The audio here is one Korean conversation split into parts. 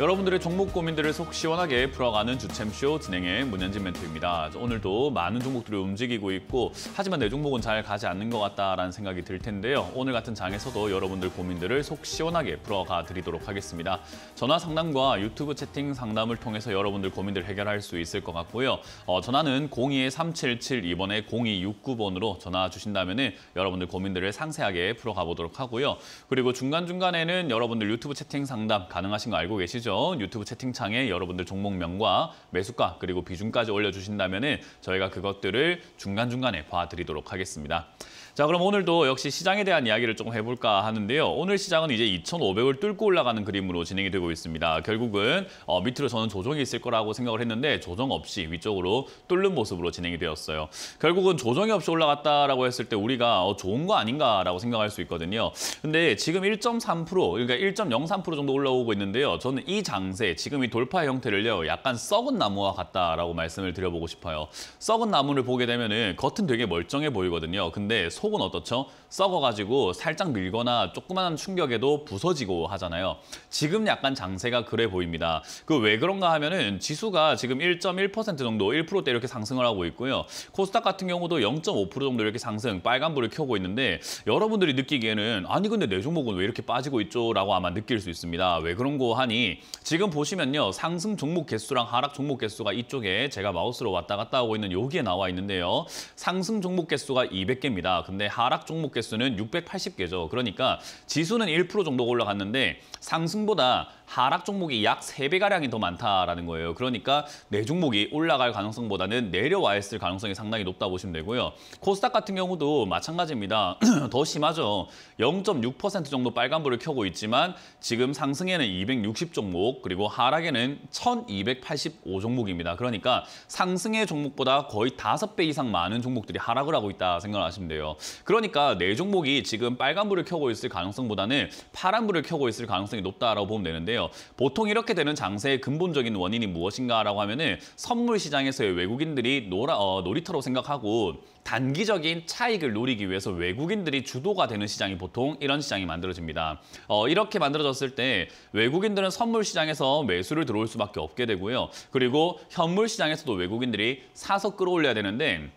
여러분들의 종목 고민들을 속 시원하게 풀어가는 주챔쇼 진행의 문현진 멘트입니다 오늘도 많은 종목들이 움직이고 있고 하지만 내 종목은 잘 가지 않는 것 같다라는 생각이 들 텐데요. 오늘 같은 장에서도 여러분들 고민들을 속 시원하게 풀어가 드리도록 하겠습니다. 전화 상담과 유튜브 채팅 상담을 통해서 여러분들 고민들 해결할 수 있을 것 같고요. 어, 전화는 02-3772번에 0269번으로 전화 주신다면 여러분들 고민들을 상세하게 풀어가 보도록 하고요. 그리고 중간중간에는 여러분들 유튜브 채팅 상담 가능하신 거 알고 계시죠? 직접 유튜브 채팅창에 여러분들 종목명과 매수가 그리고 비중까지 올려주신다면 저희가 그것들을 중간중간에 봐드리도록 하겠습니다. 자, 그럼 오늘도 역시 시장에 대한 이야기를 조금 해볼까 하는데요. 오늘 시장은 이제 2,500을 뚫고 올라가는 그림으로 진행이 되고 있습니다. 결국은 어, 밑으로 저는 조정이 있을 거라고 생각을 했는데 조정 없이 위쪽으로 뚫는 모습으로 진행이 되었어요. 결국은 조정이 없이 올라갔다라고 했을 때 우리가 어, 좋은 거 아닌가라고 생각할 수 있거든요. 근데 지금 1.3% 그러니까 1.03% 정도 올라오고 있는데요. 저는 이 장세, 지금 이 돌파 형태를요. 약간 썩은 나무와 같다라고 말씀을 드려보고 싶어요. 썩은 나무를 보게 되면 은 겉은 되게 멀쩡해 보이거든요. 근데 속은 어떻죠? 썩어가지고 살짝 밀거나 조그만한 충격에도 부서지고 하잖아요. 지금 약간 장세가 그래 보입니다. 그 왜 그런가 하면은 지수가 지금 1.1% 정도 1%대 이렇게 상승을 하고 있고요. 코스닥 같은 경우도 0.5% 정도 이렇게 상승, 빨간불을 켜고 있는데 여러분들이 느끼기에는 아니 근데 내 종목은 왜 이렇게 빠지고 있죠? 라고 아마 느낄 수 있습니다. 왜 그런 고 하니 지금 보시면요. 상승 종목 개수랑 하락 종목 개수가 이쪽에 제가 마우스로 왔다 갔다 하고 있는 여기에 나와 있는데요. 상승 종목 개수가 200개입니다. 근데 하락 종목 개수는 680개죠. 그러니까 지수는 1% 정도 올라갔는데 상승보다 하락 종목이 약3배가량이더 많다라는 거예요. 그러니까 내 종목이 올라갈 가능성보다는 내려와 있을 가능성이 상당히 높다 보시면 되고요. 코스닥 같은 경우도 마찬가지입니다. 더 심하죠. 0.6% 정도 빨간불을 켜고 있지만 지금 상승에는 260 종목 그리고 하락에는 1285 종목입니다. 그러니까 상승의 종목보다 거의 5배 이상 많은 종목들이 하락을 하고 있다 생각하시면 돼요. 그러니까 내 종목이 지금 빨간불을 켜고 있을 가능성보다는 파란불을 켜고 있을 가능성이 높다라고 보면 되는데 하는데요. 보통 이렇게 되는 장세의 근본적인 원인이 무엇인가라고 하면은 선물 시장에서의 외국인들이 놀아, 어, 놀이터로 생각하고 단기적인 차익을 노리기 위해서 외국인들이 주도가 되는 시장이 보통 이런 시장이 만들어집니다. 어, 이렇게 만들어졌을 때 외국인들은 선물 시장에서 매수를 들어올 수밖에 없게 되고요. 그리고 현물 시장에서도 외국인들이 사서 끌어올려야 되는데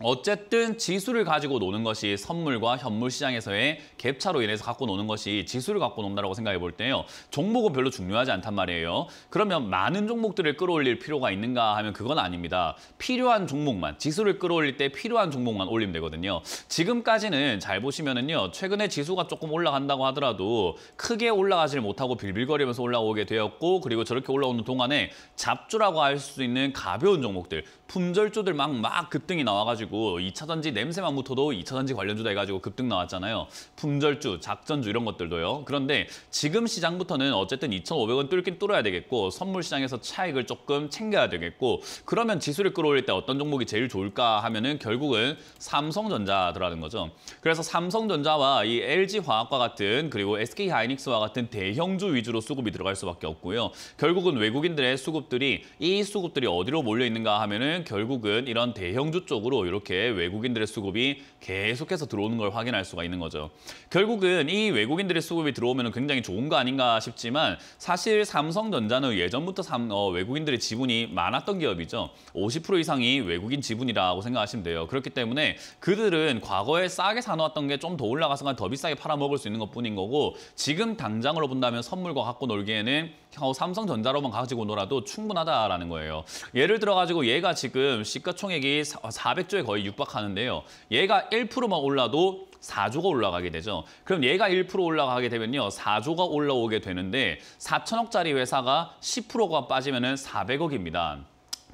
어쨌든 지수를 가지고 노는 것이 선물과 현물 시장에서의 갭차로 인해서 갖고 노는 것이 지수를 갖고 논다라고 생각해 볼 때요. 종목은 별로 중요하지 않단 말이에요. 그러면 많은 종목들을 끌어올릴 필요가 있는가 하면 그건 아닙니다. 필요한 종목만, 지수를 끌어올릴 때 필요한 종목만 올리면 되거든요. 지금까지는 잘 보시면은요. 최근에 지수가 조금 올라간다고 하더라도 크게 올라가질 못하고 빌빌거리면서 올라오게 되었고 그리고 저렇게 올라오는 동안에 잡주라고 할 수 있는 가벼운 종목들, 품절주들 막 막 급등이 나와가지고 나가지고 2차전지 냄새만부어도 2차전지 관련주다 해가지고 급등 나왔잖아요. 품절주, 작전주 이런 것들도요. 그런데 지금 시장부터는 어쨌든 2,500원 뚫긴 뚫어야 되겠고 선물 시장에서 차익을 조금 챙겨야 되겠고 그러면 지수를 끌어올릴 때 어떤 종목이 제일 좋을까 하면은 결국은 삼성전자더라는 거죠. 그래서 삼성전자와 이 LG화학과 같은 그리고 SK하이닉스와 같은 대형주 위주로 수급이 들어갈 수밖에 없고요. 결국은 외국인들의 수급들이 이 수급들이 어디로 몰려 있는가 하면은 결국은 이런 대형주 쪽으로 이렇게 이렇게 외국인들의 수급이 계속해서 들어오는 걸 확인할 수가 있는 거죠. 결국은 이 외국인들의 수급이 들어오면 굉장히 좋은 거 아닌가 싶지만 사실 삼성전자는 예전부터 삼, 어, 외국인들의 지분이 많았던 기업이죠. 50% 이상이 외국인 지분이라고 생각하시면 돼요. 그렇기 때문에 그들은 과거에 싸게 사놓았던 게 좀 더 올라가서가 더 비싸게 팔아먹을 수 있는 것뿐인 거고 지금 당장으로 본다면 선물과 갖고 놀기에는 삼성전자로만 가지고 놀아도 충분하다라는 거예요. 예를 들어가지고 얘가 지금 시가총액이 400조에 거의 육박하는데요. 얘가 1%만 올라도 4조가 올라가게 되죠. 그럼 얘가 1% 올라가게 되면요. 4조가 올라오게 되는데 4천억짜리 회사가 10%가 빠지면 400억입니다.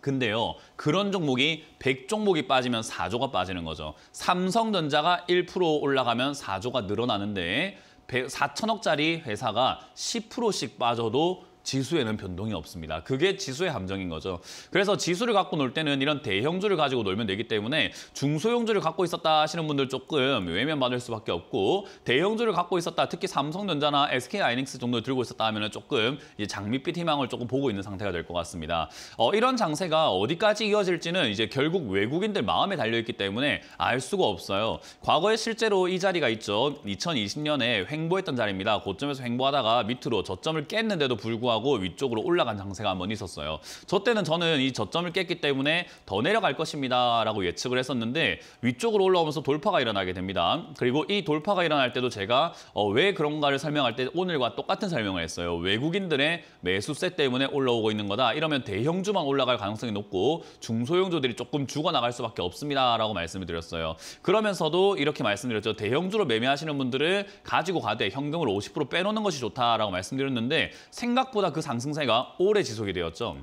근데요. 그런 종목이 100종목이 빠지면 4조가 빠지는 거죠. 삼성전자가 1% 올라가면 4조가 늘어나는데 4천억짜리 회사가 10%씩 빠져도 지수에는 변동이 없습니다. 그게 지수의 함정인 거죠. 그래서 지수를 갖고 놀 때는 이런 대형주를 가지고 놀면 되기 때문에 중소형주를 갖고 있었다 하시는 분들 조금 외면받을 수밖에 없고 대형주를 갖고 있었다 특히 삼성전자나 s k 아이닉스 정도 들고 있었다 하면 조금 이제 장밋빛 희망을 조금 보고 있는 상태가 될 것 같습니다. 어, 이런 장세가 어디까지 이어질지는 이제 결국 외국인들 마음에 달려있기 때문에 알 수가 없어요. 과거에 실제로 이 자리가 있죠. 2020년에 횡보했던 자리입니다. 고점에서 횡보하다가 밑으로 저점을 깼는데도 불구하고 매도하고 위쪽으로 올라간 장세가 한번 있었어요. 저 때는 저는 이 저점을 깼기 때문에 더 내려갈 것입니다. 라고 예측을 했었는데 위쪽으로 올라오면서 돌파가 일어나게 됩니다. 그리고 이 돌파가 일어날 때도 제가 어, 왜 그런가를 설명할 때 오늘과 똑같은 설명을 했어요. 외국인들의 매수세 때문에 올라오고 있는 거다. 이러면 대형주만 올라갈 가능성이 높고 중소형주들이 조금 죽어나갈 수밖에 없습니다. 라고 말씀을 드렸어요. 그러면서도 이렇게 말씀드렸죠. 대형주로 매매하시는 분들을 가지고 가되 현금을 50% 빼놓는 것이 좋다라고 말씀드렸는데 생각보다 생각보다 그 상승세가 오래 지속이 되었죠.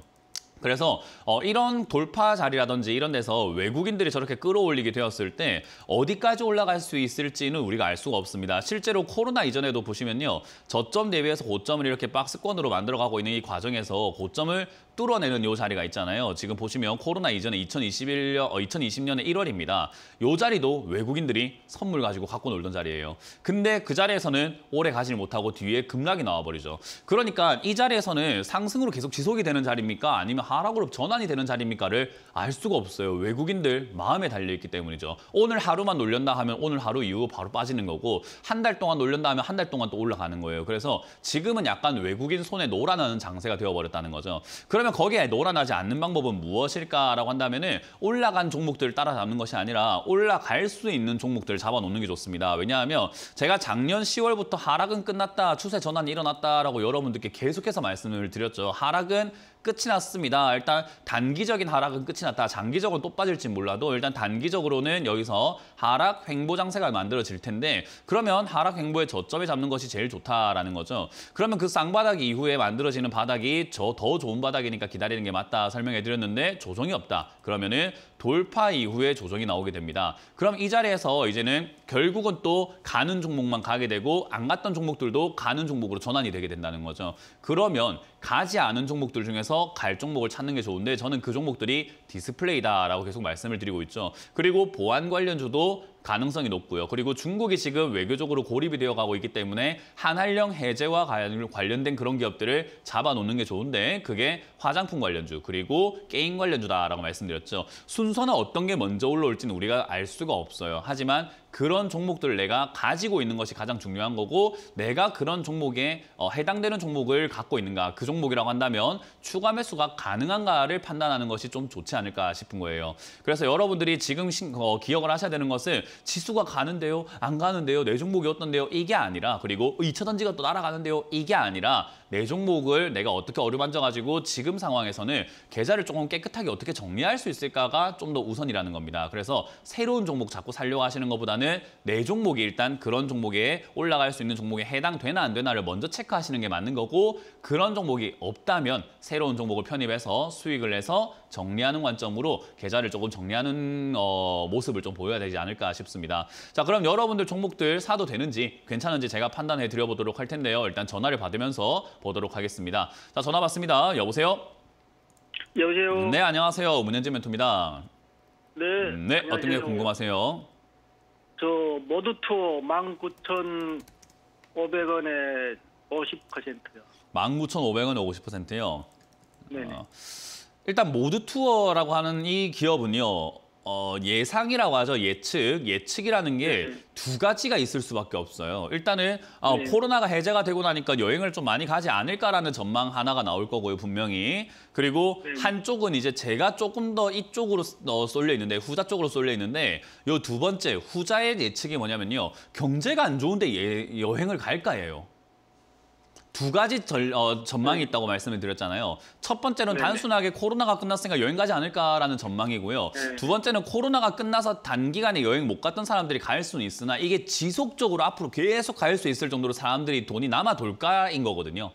그래서 어, 이런 돌파 자리라든지 이런 데서 외국인들이 저렇게 끌어올리게 되었을 때 어디까지 올라갈 수 있을지는 우리가 알 수가 없습니다. 실제로 코로나 이전에도 보시면요. 저점 대비해서 고점을 이렇게 박스권으로 만들어가고 있는 이 과정에서 고점을 뚫어내는 요 자리가 있잖아요. 지금 보시면 코로나 이전에 2021년, 어, 2020년에 1월입니다. 이 자리도 외국인들이 선물 가지고 갖고 놀던 자리예요. 근데 그 자리에서는 오래 가지 못하고 뒤에 급락이 나와버리죠. 그러니까 이 자리에서는 상승으로 계속 지속이 되는 자리입니까? 아니면 하락으로 전환이 되는 자리입니까?를 알 수가 없어요. 외국인들 마음에 달려있기 때문이죠. 오늘 하루만 놀렸다 하면 오늘 하루 이후 바로 빠지는 거고 한 달 동안 놀렸다 하면 한 달 동안 또 올라가는 거예요. 그래서 지금은 약간 외국인 손에 노란나는 장세가 되어버렸다는 거죠. 그러면 그러면 거기에 놀아나지 않는 방법은 무엇일까라고 한다면은 올라간 종목들을 따라잡는 것이 아니라 올라갈 수 있는 종목들을 잡아놓는 게 좋습니다. 왜냐하면 제가 작년 10월부터 하락은 끝났다, 추세 전환이 일어났다라고 여러분들께 계속해서 말씀을 드렸죠. 하락은 끝이 났습니다. 일단 단기적인 하락은 끝이 났다. 장기적으로 또 빠질지 몰라도 일단 단기적으로는 여기서 하락 횡보 장세가 만들어질 텐데 그러면 하락 횡보의 저점에 잡는 것이 제일 좋다라는 거죠. 그러면 그 쌍바닥 이후에 만들어지는 바닥이 저 더 좋은 바닥이니까 기다리는 게 맞다 설명해 드렸는데 조정이 없다. 그러면은 돌파 이후에 조정이 나오게 됩니다. 그럼 이 자리에서 이제는 결국은 또 가는 종목만 가게 되고 안 갔던 종목들도 가는 종목으로 전환이 되게 된다는 거죠. 그러면 가지 않은 종목들 중에서 갈 종목을 찾는 게 좋은데 저는 그 종목들이 디스플레이다라고 계속 말씀을 드리고 있죠. 그리고 보안 관련주도 가능성이 높고요. 그리고 중국이 지금 외교적으로 고립이 되어 가고 있기 때문에 한한령 해제와 관련된 그런 기업들을 잡아놓는 게 좋은데 그게 화장품 관련주 그리고 게임 관련주다라고 말씀드렸죠. 순서는 어떤 게 먼저 올라올지는 우리가 알 수가 없어요. 하지만 그런 종목들을 내가 가지고 있는 것이 가장 중요한 거고 내가 그런 종목에 어, 해당되는 종목을 갖고 있는가 그 종목이라고 한다면 추가 매수가 가능한가를 판단하는 것이 좀 좋지 않을까 싶은 거예요. 그래서 여러분들이 지금 어, 기억을 하셔야 되는 것은 지수가 가는데요, 안 가는데요, 내 종목이 어떤데요 이게 아니라 그리고 이차단지가또 날아가는데요 이게 아니라 내 종목을 내가 어떻게 어루만져가지고 지금 상황에서는 계좌를 조금 깨끗하게 어떻게 정리할 수 있을까가 좀 더 우선이라는 겁니다. 그래서 새로운 종목 자꾸 살려고 하시는 것보다는 그러은내 네 종목이 일단 그런 종목에 올라갈 수 있는 종목에 해당되나 안 되나를 먼저 체크하시는 게 맞는 거고 그런 종목이 없다면 새로운 종목을 편입해서 수익을 내서 정리하는 관점으로 계좌를 조금 정리하는 어, 모습을 좀 보여야 되지 않을까 싶습니다. 자 그럼 여러분들 종목들 사도 되는지 괜찮은지 제가 판단해 드려보도록 할 텐데요. 일단 전화를 받으면서 보도록 하겠습니다. 자 전화 받습니다. 여보세요? 여보세요? 네 안녕하세요. 문현진 멘토입니다. 네. 네, 어떤 게 궁금하세요? 저 모두 투어 19,500원에 50%요. 19,500원에 50%요? 네. 어, 일단 모두 투어라고 하는 이 기업은요. 어, 예상이라고 하죠. 예측. 예측이라는 게두 네. 가지가 있을 수밖에 없어요. 일단은 어, 네. 코로나가 해제가 되고 나니까 여행을 좀 많이 가지 않을까라는 전망 하나가 나올 거고요, 분명히. 그리고 네. 한쪽은 이제 제가 조금 더 이쪽으로 어, 쏠려 있는데, 후자 쪽으로 쏠려 있는데 요 두 번째 후자의 예측이 뭐냐면요. 경제가 안 좋은데 예, 여행을 갈까예요. 두 가지 절, 어, 전망이 있다고 말씀을 드렸잖아요. 첫 번째는 네네. 단순하게 코로나가 끝났으니까 여행 가지 않을까라는 전망이고요. 네두 번째는 코로나가 끝나서 단기간에 여행 못 갔던 사람들이 갈 수는 있으나 이게 지속적으로 앞으로 계속 갈 수 있을 정도로 사람들이 돈이 남아 돌까인 거거든요.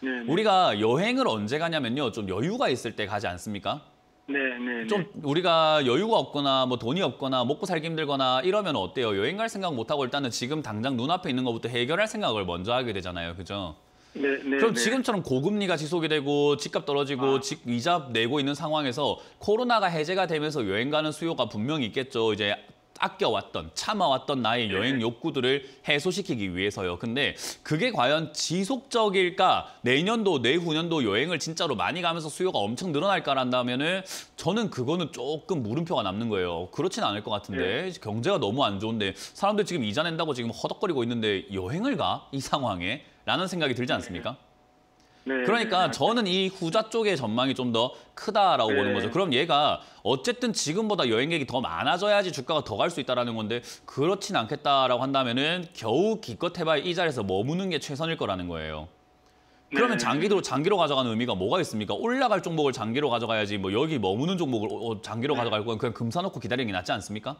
네네. 우리가 여행을 언제 가냐면요. 좀 여유가 있을 때 가지 않습니까? 네, 네, 네, 좀 우리가 여유가 없거나 뭐 돈이 없거나 먹고 살기 힘들거나 이러면 어때요? 여행 갈 생각 못 하고 일단은 지금 당장 눈앞에 있는 것부터 해결할 생각을 먼저 하게 되잖아요. 그죠? 네, 네, 그럼 네. 지금처럼 고금리가 지속이 되고 집값 떨어지고 아. 집 이자 내고 있는 상황에서 코로나가 해제가 되면서 여행 가는 수요가 분명히 있겠죠. 이제 아껴왔던 참아왔던 나의 여행 욕구들을 해소시키기 위해서요. 근데 그게 과연 지속적일까? 내년도 내후년도 여행을 진짜로 많이 가면서 수요가 엄청 늘어날까란다면은 저는 그거는 조금 물음표가 남는 거예요. 그렇진 않을 것 같은데 예. 경제가 너무 안 좋은데 사람들 지금 이자 낸다고 지금 허덕거리고 있는데 여행을 가? 이 상황에? 라는 생각이 들지 않습니까? 네. 그러니까 저는 이 후자 쪽의 전망이 좀 더 크다라고 네. 보는 거죠. 그럼 얘가 어쨌든 지금보다 여행객이 더 많아져야지 주가가 더 갈 수 있다는 라 건데 그렇진 않겠다라고 한다면은 겨우 기껏 해봐야 이 자리에서 머무는 게 최선일 거라는 거예요. 그러면 네. 장기로 장기로 가져가는 의미가 뭐가 있습니까? 올라갈 종목을 장기로 가져가야지 뭐 여기 머무는 종목을 어, 장기로 네. 가져갈 건 그냥 금 사놓고 기다리는 게 낫지 않습니까?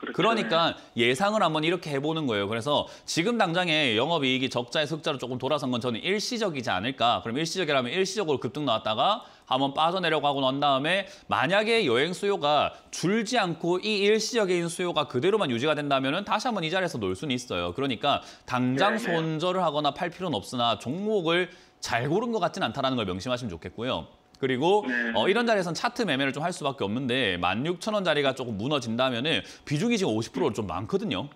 그렇죠. 그러니까 네. 예상을 한번 이렇게 해보는 거예요. 그래서 지금 당장에 영업이익이 적자에서 흑자로 조금 돌아선 건 저는 일시적이지 않을까. 그럼 일시적이라면 일시적으로 급등 나왔다가 한번 빠져내려고 하고 난 다음에 만약에 여행 수요가 줄지 않고 이 일시적인 수요가 그대로만 유지가 된다면 은 다시 한번 이 자리에서 놀 수는 있어요. 그러니까 당장 네, 네. 손절을 하거나 팔 필요는 없으나 종목을 잘 고른 것같지는 않다는 걸 명심하시면 좋겠고요. 그리고 네. 어, 이런 자리에선 차트 매매를 좀 할 수밖에 없는데 16,000원 자리가 조금 무너진다면 은 비중이 지금 50%좀 많거든요.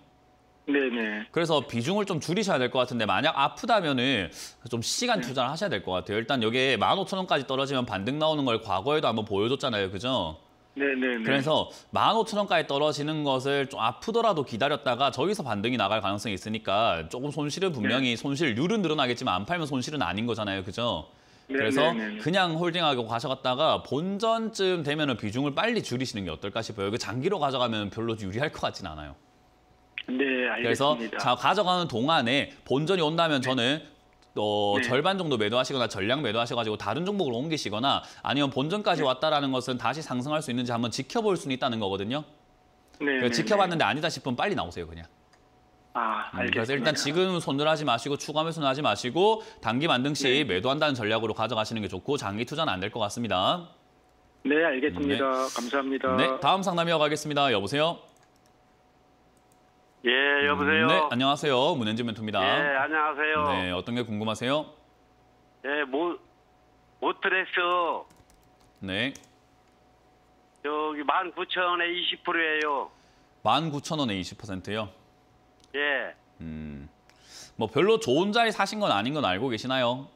네네. 네. 그래서 비중을 좀 줄이셔야 될 것 같은데 만약 아프다면은 좀 시간 네. 투자를 하셔야 될 것 같아요. 일단 여기에 15,000원까지 떨어지면 반등 나오는 걸 과거에도 한번 보여줬잖아요. 그죠? 네네네. 네, 그래서 15,000원까지 떨어지는 것을 좀 아프더라도 기다렸다가 저기서 반등이 나갈 가능성이 있으니까 조금 손실은 분명히 손실률은 늘어나겠지만 안 팔면 손실은 아닌 거잖아요. 그죠? 네, 그래서 네, 네, 그냥 홀딩하고 가져갔다가 본전쯤 되면 비중을 빨리 줄이시는 게 어떨까 싶어요. 그 장기로 가져가면 별로 유리할 것 같진 않아요. 네, 알겠습니다. 그래서 자, 가져가는 동안에 본전이 온다면 네. 저는 어, 네. 절반 정도 매도하시거나 전량 매도하셔가지고 다른 종목을 옮기시거나 아니면 본전까지 네. 왔다라는 것은 다시 상승할 수 있는지 한번 지켜볼 수는 있다는 거거든요. 네, 지켜봤는데 아니다 싶으면 빨리 나오세요, 그냥. 아, 음, 알겠습니다. 그래서 일단 지금 손들 하지 마시고 추가 매수 하지 마시고 단기 만등 시 네. 매도한다는 전략으로 가져가시는 게 좋고 장기 투자는 안 될 것 같습니다. 네, 알겠습니다. 네. 감사합니다. 네, 다음 상담이 가겠습니다. 여보세요? 예, 여보세요? 음, 네, 안녕하세요. 문현지 멘토입니다. 예, 안녕하세요. 네, 어떤 게 궁금하세요? 예, 모, 모트렉스. 네. 여기 19,000원에 20%예요. 19,000원에 20%요? 예. 음. 뭐 별로 좋은 자리 사신 건 아닌 건 알고 계시나요?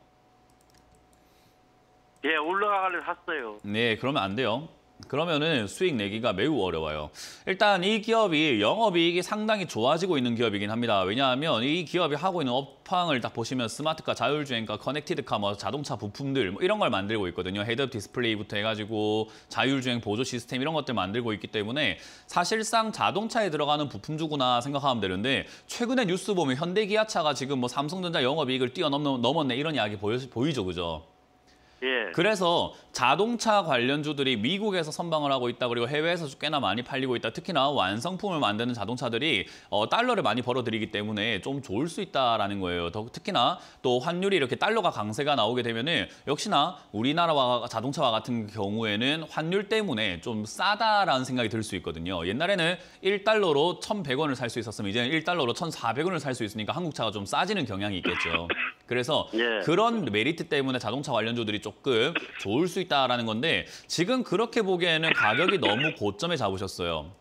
예, 올라가길래 샀어요. 네, 그러면 안 돼요. 그러면은 수익 내기가 매우 어려워요. 일단 이 기업이 영업이익이 상당히 좋아지고 있는 기업이긴 합니다. 왜냐하면 이 기업이 하고 있는 업황을 딱 보시면 스마트카, 자율주행카, 커넥티드카, 뭐 자동차 부품들 뭐 이런 걸 만들고 있거든요. 헤드업 디스플레이부터 해가지고 자율주행 보조 시스템 이런 것들 만들고 있기 때문에 사실상 자동차에 들어가는 부품주구나 생각하면 되는데 최근에 뉴스 보면 현대기아차가 지금 뭐 삼성전자 영업이익을 뛰어넘었네 이런 이야기 보이, 보이죠, 그죠? 예. 그래서 자동차 관련주들이 미국에서 선방을 하고 있다 그리고 해외에서 도 꽤나 많이 팔리고 있다 특히나 완성품을 만드는 자동차들이 어, 달러를 많이 벌어들이기 때문에 좀 좋을 수 있다라는 거예요 더, 특히나 또 환율이 이렇게 달러가 강세가 나오게 되면은 역시나 우리나라와 자동차와 같은 경우에는 환율 때문에 좀 싸다라는 생각이 들 수 있거든요 옛날에는 1달러로 1,100원을 살 수 있었으면 이제는 1달러로 1,400원을 살 수 있으니까 한국차가 좀 싸지는 경향이 있겠죠 그래서 예. 그런 메리트 때문에 자동차 관련주들이 좀 조금 좋을 수 있다라는 건데 지금 그렇게 보기에는 가격이 너무 고점에 잡으셨어요.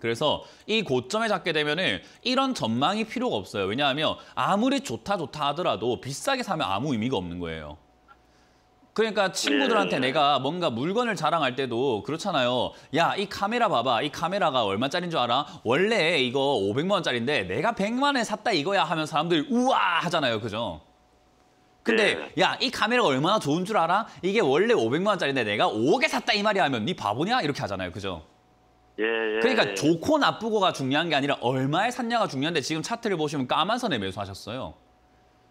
그래서 이 고점에 잡게 되면은 이런 전망이 필요가 없어요. 왜냐하면 아무리 좋다 좋다 하더라도 비싸게 사면 아무 의미가 없는 거예요. 그러니까 친구들한테 내가 뭔가 물건을 자랑할 때도 그렇잖아요. 야, 이 카메라 봐봐. 이 카메라가 얼마짜린 줄 알아? 원래 이거 500만 원짜리인데 내가 100만 원에 샀다 이거야 하면 사람들이 우와 하잖아요. 그죠? 근데 네. 예. 야이 카메라가 얼마나 좋은 줄 알아? 이게 원래 500만 원짜리인데 내가 5억에 샀다 이 말이 야 하면 네 바보냐 이렇게 하잖아요, 그죠? 예, 예, 예. 그러니까 예. 좋고 나쁘고가 중요한 게 아니라 얼마에 샀냐가 중요한데 지금 차트를 보시면 까만 선에 매수하셨어요.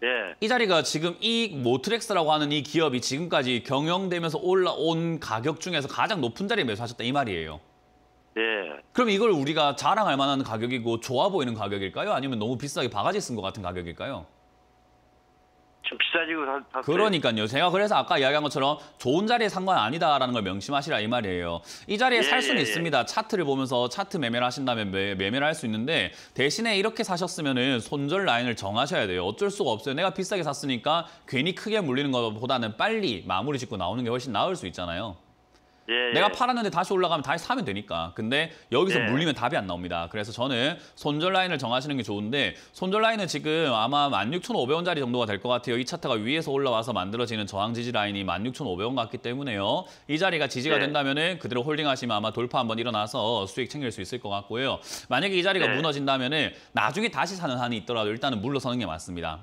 예. 이 자리가 지금 이 모트렉스라고 하는 이 기업이 지금까지 경영되면서 올라온 가격 중에서 가장 높은 자리에 매수하셨다 이 말이에요. 예. 그럼 이걸 우리가 자랑할 만한 가격이고 좋아 보이는 가격일까요? 아니면 너무 비싸게 바가지 쓴 것 같은 가격일까요? 좀 비싸지고 다, 그러니까요. 제가 그래서 아까 이야기한 것처럼 좋은 자리에 산 건 아니다라는 걸 명심하시라 이 말이에요. 이 자리에 예, 살 수는 예, 예. 있습니다. 예. 차트를 보면서 차트 매매를 하신다면 매, 매매를 할 수 있는데 대신에 이렇게 사셨으면은 손절 라인을 정하셔야 돼요. 어쩔 수가 없어요. 내가 비싸게 샀으니까 괜히 크게 물리는 것보다는 빨리 마무리 짓고 나오는 게 훨씬 나을 수 있잖아요. 예, 예, 내가 팔았는데 다시 올라가면 다시 사면 되니까. 근데 여기서 예. 물리면 답이 안 나옵니다. 그래서 저는 손절 라인을 정하시는 게 좋은데 손절 라인은 지금 아마 16,500원짜리 정도가 될 것 같아요. 이 차트가 위에서 올라와서 만들어지는 저항 지지 라인이 16,500원 같기 때문에요. 이 자리가 지지가 예. 된다면 그대로 홀딩하시면 아마 돌파 한번 일어나서 수익 챙길 수 있을 것 같고요. 만약에 이 자리가 무너진다면 나중에 다시 사는 한이 있더라도 일단은 물러서는 게 맞습니다.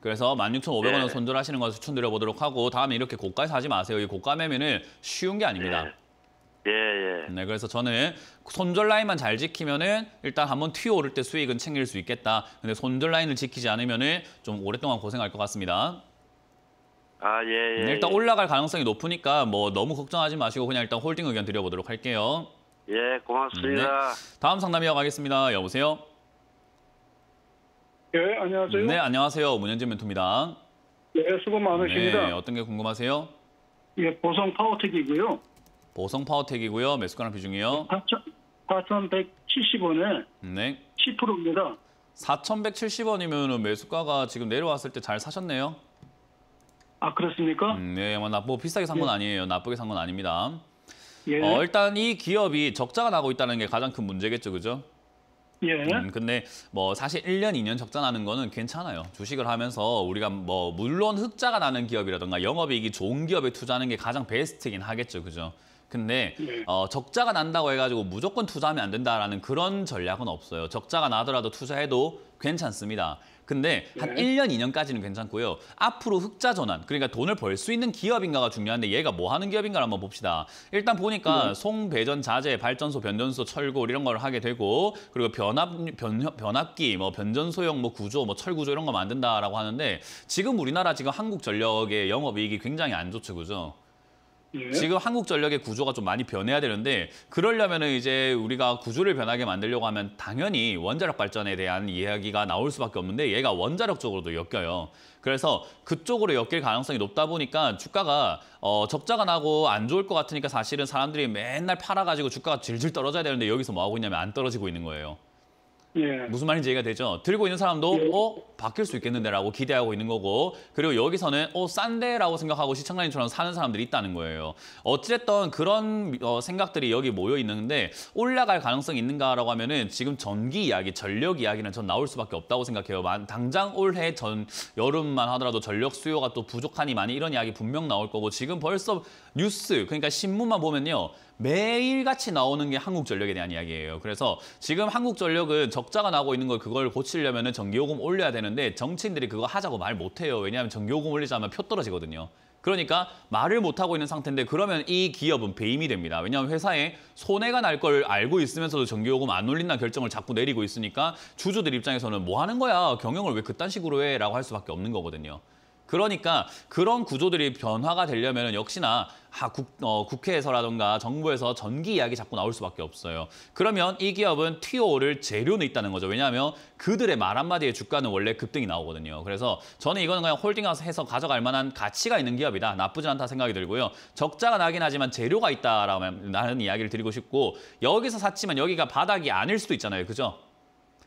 그래서 16,500원을 네. 손절하시는 것을 추천드려 보도록 하고 다음에 이렇게 고가에서 하지 마세요. 이 고가 매매는 쉬운 게 아닙니다. 네. 예, 예. 네, 그래서 저는 손절 라인만 잘 지키면은 일단 한번 튀어 오를 때 수익은 챙길 수 있겠다. 근데 손절 라인을 지키지 않으면은 좀 오랫동안 고생할 것 같습니다. 아, 예, 예. 네, 일단 예. 올라갈 가능성이 높으니까 뭐 너무 걱정하지 마시고 그냥 일단 홀딩 의견 드려보도록 할게요. 예, 고맙습니다. 네, 다음 상담 이어가겠습니다. 여보세요? 예, 안녕하세요. 네, 안녕하세요. 문현진 멘토입니다. 예, 수고 많으십니다. 네, 어떤 게 궁금하세요? 예, 보성 파워텍이고요. 보성 파워텍이고요. 매수가랑 비중이요? 4,170원에 네. 10%입니다. 4,170원이면 매수가가 지금 내려왔을 때 잘 사셨네요. 아, 그렇습니까? 음, 네, 뭐, 뭐 비싸게 산건 예. 아니에요. 나쁘게 산 건 아닙니다. 예. 어, 일단 이 기업이 적자가 나고 있다는 게 가장 큰 문제겠죠, 그죠? 예. 음, 근데 뭐 사실 1년, 2년 적자 나는 거는 괜찮아요. 주식을 하면서 우리가 뭐 물론 흑자가 나는 기업이라든가 영업이익이 좋은 기업에 투자하는 게 가장 베스트긴 하겠죠. 그죠? 근데 예. 어, 적자가 난다고 해가지고 무조건 투자하면 안 된다라는 그런 전략은 없어요. 적자가 나더라도 투자해도 괜찮습니다. 근데 한 네. 예. 1년, 2년까지는 괜찮고요. 앞으로 흑자 전환, 그러니까 돈을 벌 수 있는 기업인가가 중요한데 얘가 뭐 하는 기업인가를 한번 봅시다. 일단 보니까 네. 음. 송배전 자재, 발전소, 변전소, 철골 이런 걸 하게 되고 그리고 변압, 변, 변압기, 뭐 변전소형 뭐 구조, 뭐 철구조 이런 거 만든다라고 하는데 지금 우리나라 지금 한국전력의 영업이익이 굉장히 안 좋죠, 그죠? 예. 지금 한국전력의 구조가 좀 많이 변해야 되는데 그러려면 은 이제 우리가 구조를 변하게 만들려고 하면 당연히 원자력 발전에 대한 이야기가 나올 수밖에 없는데 얘가 원자력 쪽으로도 엮여요. 그래서 그쪽으로 엮일 가능성이 높다 보니까 주가가 어, 적자가 나고 안 좋을 것 같으니까 사실은 사람들이 맨날 팔아가지고 주가가 질질 떨어져야 되는데 여기서 뭐하고 있냐면 안 떨어지고 있는 거예요. 예. 무슨 말인지 이해가 되죠? 들고 있는 사람도 예. 어? 바뀔 수 있겠는데라고 기대하고 있는 거고 그리고 여기서는 어 싼데라고 생각하고 시청자님처럼 사는 사람들이 있다는 거예요. 어찌됐던 그런 어, 생각들이 여기 모여 있는데 올라갈 가능성이 있는가라고 하면은 지금 전기 이야기, 전력 이야기는 전 나올 수밖에 없다고 생각해요. 만, 당장 올해 전 여름만 하더라도 전력 수요가 또 부족하니 많이 이런 이야기 분명 나올 거고 지금 벌써 뉴스 그러니까 신문만 보면요. 매일같이 나오는 게 한국전력에 대한 이야기예요. 그래서 지금 한국전력은 적자가 나고 있는 걸 그걸 고치려면 전기요금 올려야 되는 올는데 정치인들이 그거 하자고 말 못해요. 왜냐하면 정요금 올리자면 표 떨어지거든요. 그러니까 말을 못하고 있는 상태인데 그러면 이 기업은 배임이 됩니다. 왜냐하면 회사에 손해가 날 걸 알고 있으면서도 정기요금 안 올린다 결정을 자꾸 내리고 있으니까 주주들 입장에서는 뭐 하는 거야? 경영을 왜 그딴 식으로 해? 라고 할 수밖에 없는 거거든요. 그러니까 그런 구조들이 변화가 되려면 역시나 아, 국, 어, 국회에서라든가 정부에서 전기 이야기 자꾸 나올 수밖에 없어요. 그러면 이 기업은 TO를 재료는 있다는 거죠. 왜냐하면 그들의 말 한마디에 주가는 원래 급등이 나오거든요. 그래서 저는 이거는 그냥 홀딩해서 가져갈 만한 가치가 있는 기업이다. 나쁘지 않다 생각이 들고요. 적자가 나긴 하지만 재료가 있다라는 이야기를 드리고 싶고 여기서 샀지만 여기가 바닥이 아닐 수도 있잖아요. 그죠?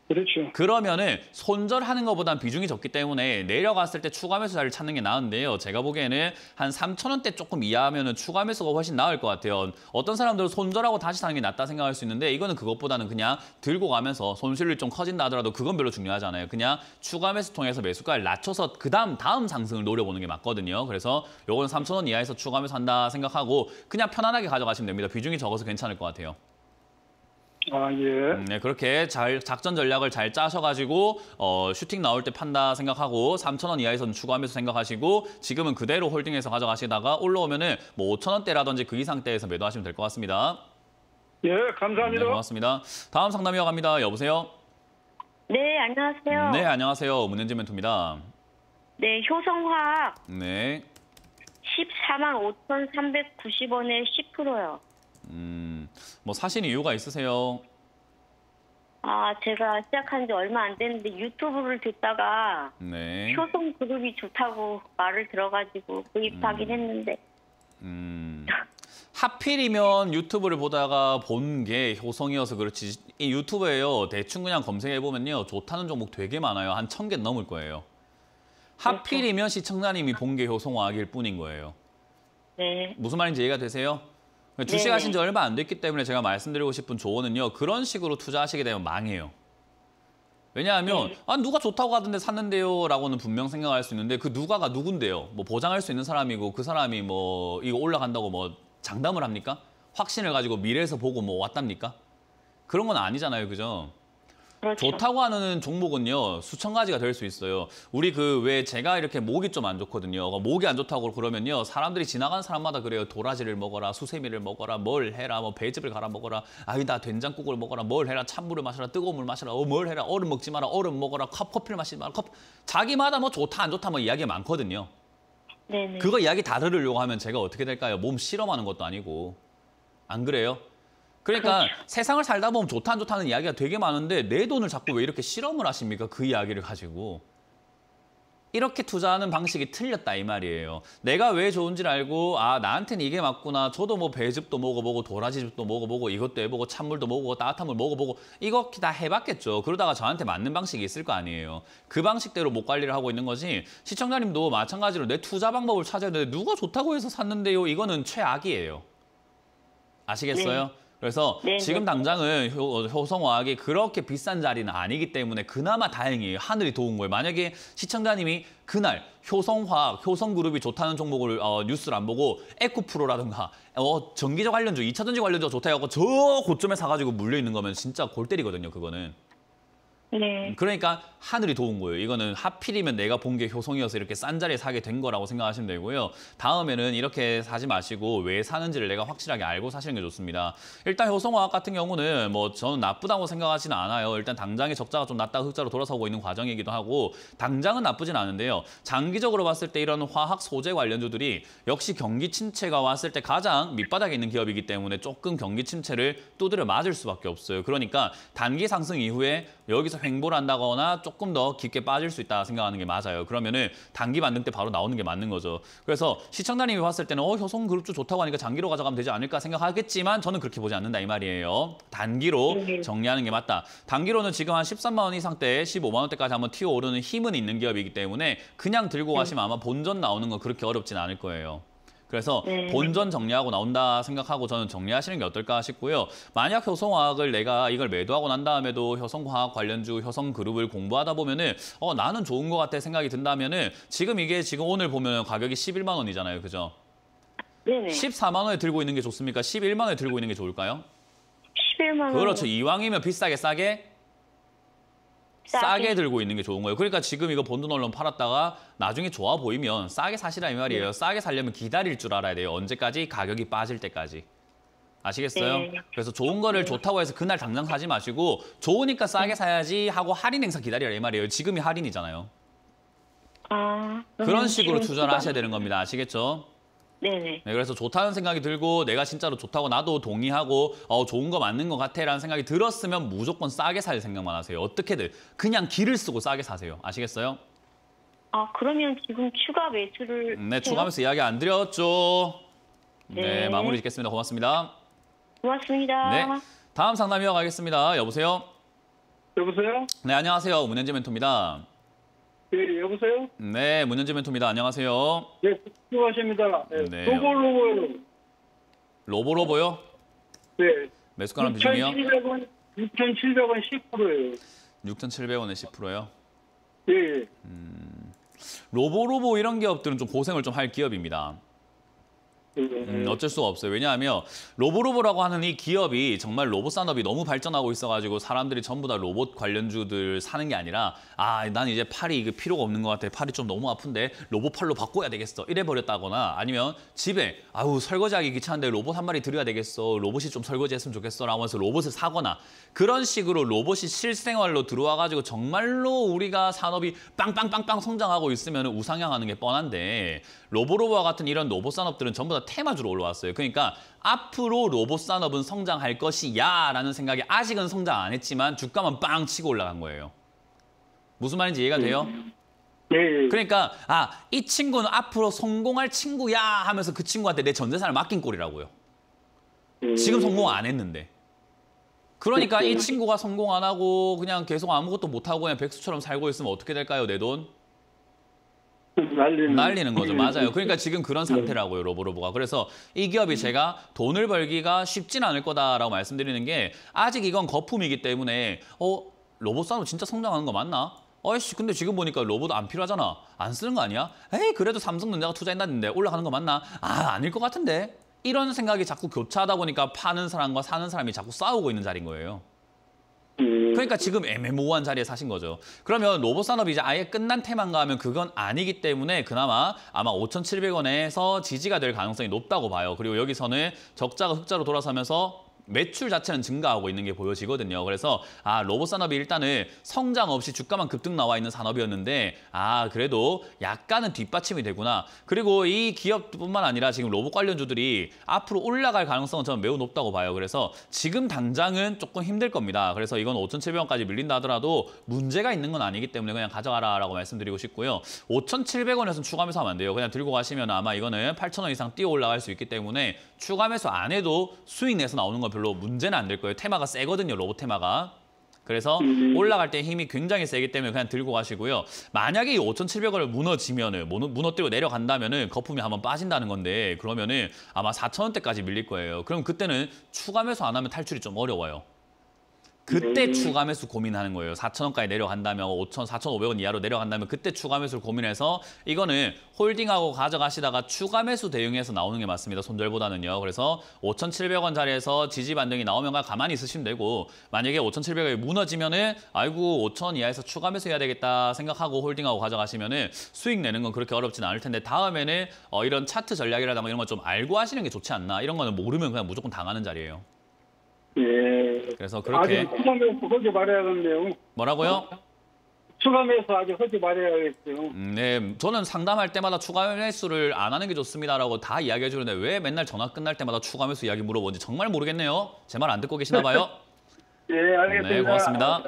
그렇죠. 그러면은 손절하는 것보단 비중이 적기 때문에 내려갔을 때 추가 매수자를 찾는 게 나은데요. 제가 보기에는 한 3천 원대 조금 이하면은 추가 매수가 훨씬 나을 것 같아요. 어떤 사람들은 손절하고 다시 사는 게 낫다 생각할 수 있는데 이거는 그것보다는 그냥 들고 가면서 손실률 좀 커진다 하더라도 그건 별로 중요하지 않아요. 그냥 추가 매수 통해서 매수가를 낮춰서 그다음 다음 상승을 노려보는 게 맞거든요. 그래서 요거는 3천 원 이하에서 추가 매수 한다 생각하고 그냥 편안하게 가져가시면 됩니다. 비중이 적어서 괜찮을 것 같아요. 아, 예. 음, 네, 그렇게 잘, 작전 전략을 잘 짜셔가지고 어, 슈팅 나올 때 판다 생각하고 3천 원 이하에선 추가하면서 생각하시고 지금은 그대로 홀딩해서 가져가시다가 올라오면은 뭐 5천 원대라든지 그 이상대에서 매도하시면 될 것 같습니다. 예, 감사합니다. 네, 고맙습니다. 다음 상담이어 갑니다. 여보세요. 네, 안녕하세요. 네, 안녕하세요. 문현지 멘토입니다. 네, 효성화학. 네. 14만 5,390원에 10%요. 음, 뭐 사실 이유가 있으세요? 아, 제가 시작한 지 얼마 안 됐는데 유튜브를 듣다가 네. 효성 그룹이 좋다고 말을 들어가지고 구입하긴 음. 했는데. 음. 하필이면 유튜브를 보다가 본 게 효성이어서 그렇지 이 유튜브에요 대충 그냥 검색해보면요 좋다는 종목 되게 많아요 한 천 개 넘을 거예요 하필이면 시청자님이 본 게 효성화학일 뿐인 거예요 네 무슨 말인지 이해가 되세요? 네. 주식하신 네, 지 네. 얼마 안 됐기 때문에 제가 말씀드리고 싶은 조언은요. 그런 식으로 투자하시게 되면 망해요. 왜냐하면 네. 아 누가 좋다고 하던데 샀는데요 라고는 분명 생각할 수 있는데 그 누가가 누군데요 뭐 보장할 수 있는 사람이고 그 사람이 뭐 이거 올라간다고 뭐 장담을 합니까 확신을 가지고 미래에서 보고 뭐 왔답니까 그런 건 아니잖아요 그죠 그렇죠. 좋다고 하는 종목은요 수천 가지가 될 수 있어요. 우리 그 왜 제가 이렇게 목이 좀 안 좋거든요. 어, 목이 안 좋다고 그러면요 사람들이 지나간 사람마다 그래요. 도라지를 먹어라, 수세미를 먹어라, 뭘 해라, 뭐 배즙을 갈아 먹어라, 아니다 된장국을 먹어라, 뭘 해라, 찬물을 마시라, 뜨거운 물 마시라, 어, 뭘 해라, 얼음 먹지 마라, 얼음 먹어라, 컵 커피를 마시지 마라, 컵 자기마다 뭐 좋다 안 좋다 뭐 이야기가 많거든요. 네네. 그거 이야기 다 들으려고 하면 제가 어떻게 될까요? 몸 실험하는 것도 아니고 안 그래요? 그러니까 세상을 살다 보면 좋다 안 좋다는 이야기가 되게 많은데 내 돈을 자꾸 왜 이렇게 실험을 하십니까? 그 이야기를 가지고. 이렇게 투자하는 방식이 틀렸다 이 말이에요. 내가 왜 좋은지를 알고 아 나한테는 이게 맞구나. 저도 뭐 배즙도 먹어보고 도라지즙도 먹어보고 이것도 해보고 찬물도 먹어보고 따뜻한 물 먹어보고 이거 다 해봤겠죠. 그러다가 저한테 맞는 방식이 있을 거 아니에요. 그 방식대로 목 관리를 하고 있는 거지 시청자님도 마찬가지로 내 투자 방법을 찾아야 되는데 누가 좋다고 해서 샀는데요. 이거는 최악이에요. 아시겠어요? 네. 그래서 네네. 네. 지금 당장은 효성화학이 그렇게 비싼 자리는 아니기 때문에 그나마 다행이에요. 하늘이 도운 거예요. 만약에 시청자님이 그날 효성화학, 효성그룹이 좋다는 종목을 어, 뉴스를 안 보고 에코프로라든가 어, 전기적 관련주, 이차 전지 관련주가 좋다 해갖고 저 고점에 사가지고 물려있는 거면 진짜 골 때리거든요, 그거는. 네. 그러니까 하늘이 도운 거예요. 이거는 하필이면 내가 본 게 효성이어서 이렇게 싼 자리에 사게 된 거라고 생각하시면 되고요. 다음에는 이렇게 사지 마시고 왜 사는지를 내가 확실하게 알고 사시는 게 좋습니다. 일단 효성화학 같은 경우는 뭐 저는 나쁘다고 생각하지는 않아요. 일단 당장의 적자가 좀낮다 흑자로 돌아서고 있는 과정이기도 하고 당장은 나쁘진 않은데요. 장기적으로 봤을 때 이런 화학 소재 관련주들이 역시 경기 침체가 왔을 때 가장 밑바닥에 있는 기업이기 때문에 조금 경기 침체를 두드려 맞을 수밖에 없어요. 그러니까 단기 상승 이후에 여기서 횡보를 한다거나 조금 더 깊게 빠질 수 있다 생각하는 게 맞아요. 그러면은 단기 반등 때 바로 나오는 게 맞는 거죠. 그래서 시청자님이 봤을 때는 어 효성 그룹주 좋다고 하니까 장기로 가져가면 되지 않을까 생각하겠지만 저는 그렇게 보지 않는다 이 말이에요. 단기로 네, 네. 정리하는 게 맞다. 단기로는 지금 한 13만 원 이상 때 15만 원대까지 한번 튀어 오르는 힘은 있는 기업이기 때문에 그냥 들고 네. 가시면 아마 본전 나오는 거 그렇게 어렵진 않을 거예요. 그래서 네. 본전 정리하고 나온다 생각하고 저는 정리하시는 게 어떨까 싶고요. 만약 효성화학을 내가 이걸 매도하고 난 다음에도 효성화학 관련주 효성그룹을 공부하다 보면은 어 나는 좋은 것 같아 생각이 든다면은 지금 이게 지금 오늘 보면 가격이 11만 원이잖아요, 그죠? 네네. 14만 원에 들고 있는 게 좋습니까? 11만 원에 들고 있는 게 좋을까요? 11만 원. 그렇죠. 이왕이면 비싸게 싸게 싸게 들고 있는 게 좋은 거예요. 그러니까 지금 이거 본돈 언론 팔았다가 나중에 좋아 보이면 싸게 사시라 이 말이에요. 네. 싸게 살려면 기다릴 줄 알아야 돼요. 언제까지? 가격이 빠질 때까지. 아시겠어요? 네. 그래서 좋은 거를 네. 좋다고 해서 그날 당장 사지 마시고 좋으니까 싸게 네. 사야지 하고 할인 행사 기다려라 이 말이에요. 지금이 할인이잖아요. 아, 음, 그런 식으로 투자를 하셔야 되는 겁니다. 아시겠죠? 네네. 네, 그래서 좋다는 생각이 들고 내가 진짜로 좋다고 나도 동의하고 어, 좋은 거 맞는 것 같아라는 생각이 들었으면 무조건 싸게 살 생각만 하세요. 어떻게든 그냥 기를 쓰고 싸게 사세요. 아시겠어요? 아 그러면 지금 추가 매출을네 해요? 추가 매수 이야기 안 드렸죠. 네, 네 마무리 짓겠습니다. 고맙습니다. 고맙습니다. 네 다음 상담이어 가겠습니다. 여보세요. 여보세요. 네 안녕하세요. 문현지 멘토입니다. 네, 여보세요? 네, 문현재 멘토입니다. 안녕하세요. 예, 네, 수고하십니다. 네, 네. 로보로보요. 로보로보요? 네. 매수가는 비중이요? 6,700원, 10%예요. 6,700원에 10%요? 예. 음, 로보로보 이런 기업들은 좀 고생을 좀 할 기업입니다. 음, 음, 어쩔 수가 없어요. 왜냐하면 로보로보라고 하는 이 기업이 정말 로봇 산업이 너무 발전하고 있어가지고 사람들이 전부 다 로봇 관련주들 사는 게 아니라 아, 난 이제 팔이 이게 필요가 없는 것 같아. 팔이 좀 너무 아픈데 로봇 팔로 바꿔야 되겠어. 이래 버렸다거나 아니면 집에 아우 설거지하기 귀찮은데 로봇 한 마리 들여야 되겠어. 로봇이 좀 설거지했으면 좋겠어. 라고해서 로봇을 사거나 그런 식으로 로봇이 실생활로 들어와가지고 정말로 우리가 산업이 빵빵빵빵 성장하고 있으면 우상향하는 게 뻔한데 로보로보와 같은 이런 로봇 산업들은 전부 다 테마주로 올라왔어요. 그러니까 앞으로 로봇 산업은 성장할 것이야라는 생각이 아직은 성장 안 했지만 주가만 빵 치고 올라간 거예요. 무슨 말인지 이해가 돼요? 네. 네. 그러니까 아, 이 친구는 앞으로 성공할 친구야 하면서 그 친구한테 내전 재산을 맡긴 꼴이라고요. 음. 지금 성공 안 했는데. 그러니까 이 친구가 성공 안 하고 그냥 계속 아무것도 못 하고 그냥 백수처럼 살고 있으면 어떻게 될까요, 내 돈? 날리는, 날리는 거죠. 맞아요. 그러니까 지금 그런 네. 상태라고요, 로보로보가. 그래서 이 기업이 제가 돈을 벌기가 쉽진 않을 거다라고 말씀드리는 게 아직 이건 거품이기 때문에 어, 로봇 산업 진짜 성장하는 거 맞나? 어이씨 근데 지금 보니까 로봇 안 필요하잖아. 안 쓰는 거 아니야? 에이 그래도 삼성전자가 투자했다는데 올라가는 거 맞나? 아 아닐 것 같은데? 이런 생각이 자꾸 교차하다 보니까 파는 사람과 사는 사람이 자꾸 싸우고 있는 자리인 거예요. 음. 그러니까 지금 애매모호한 자리에 사신 거죠. 그러면 로봇 산업이 이제 아예 끝난 테만가 하면 그건 아니기 때문에 그나마 아마 5,700원에서 지지가 될 가능성이 높다고 봐요. 그리고 여기서는 적자가 흑자로 돌아서면서 매출 자체는 증가하고 있는 게 보여지거든요. 그래서 아 로봇 산업이 일단은 성장 없이 주가만 급등 나와 있는 산업이었는데 아 그래도 약간은 뒷받침이 되구나. 그리고 이 기업뿐만 아니라 지금 로봇 관련주들이 앞으로 올라갈 가능성은 저는 매우 높다고 봐요. 그래서 지금 당장은 조금 힘들 겁니다. 그래서 이건 5,700원까지 밀린다 하더라도 문제가 있는 건 아니기 때문에 그냥 가져가라라고 말씀드리고 싶고요. 5,700원에서 추가매수 하면 안 돼요. 그냥 들고 가시면 아마 이거는 8,000원 이상 뛰어 올라갈 수 있기 때문에 추가 매수 안 해도 수익 내서 나오는 건 별로 문제는 안 될 거예요. 테마가 세거든요, 로봇 테마가. 그래서 음. 올라갈 때 힘이 굉장히 세기 때문에 그냥 들고 가시고요. 만약에 이 5,700원을 무너지면은 무너뜨리고 내려간다면은 거품이 한번 빠진다는 건데 그러면은 아마 4,000원대까지 밀릴 거예요. 그럼 그때는 추가 매수 안 하면 탈출이 좀 어려워요. 그때 네. 추가 매수 고민하는 거예요. 4천원까지 내려간다면 5천, 4,500원 이하로 내려간다면 그때 추가 매수를 고민해서 이거는 홀딩하고 가져가시다가 추가 매수 대응해서 나오는 게 맞습니다. 손절보다는요. 그래서 5,700원 자리에서 지지 반등이 나오면 가만히 있으시면 되고 만약에 5,700원이 무너지면은 아이고 5천 이하에서 추가 매수해야 되겠다 생각하고 홀딩하고 가져가시면은 수익 내는 건 그렇게 어렵진 않을 텐데 다음에는 어, 이런 차트 전략이라든가 이런 걸 좀 알고 하시는 게 좋지 않나 이런 거는 모르면 그냥 무조건 당하는 자리예요. 예. 그래서 그렇게 아주 추가해서 하지 말아야겠네요. 뭐라고요? 추가해서 아주 하게말해야겠어요 음, 네, 저는 상담할 때마다 추가 매수를 안 하는 게 좋습니다라고 다 이야기해 주는데 왜 맨날 전화 끝날 때마다 추가 매수 이야기 물어보는지 정말 모르겠네요. 제 말 안 듣고 계시나 봐요. 예, 알겠습니다. 네, 고맙습니다.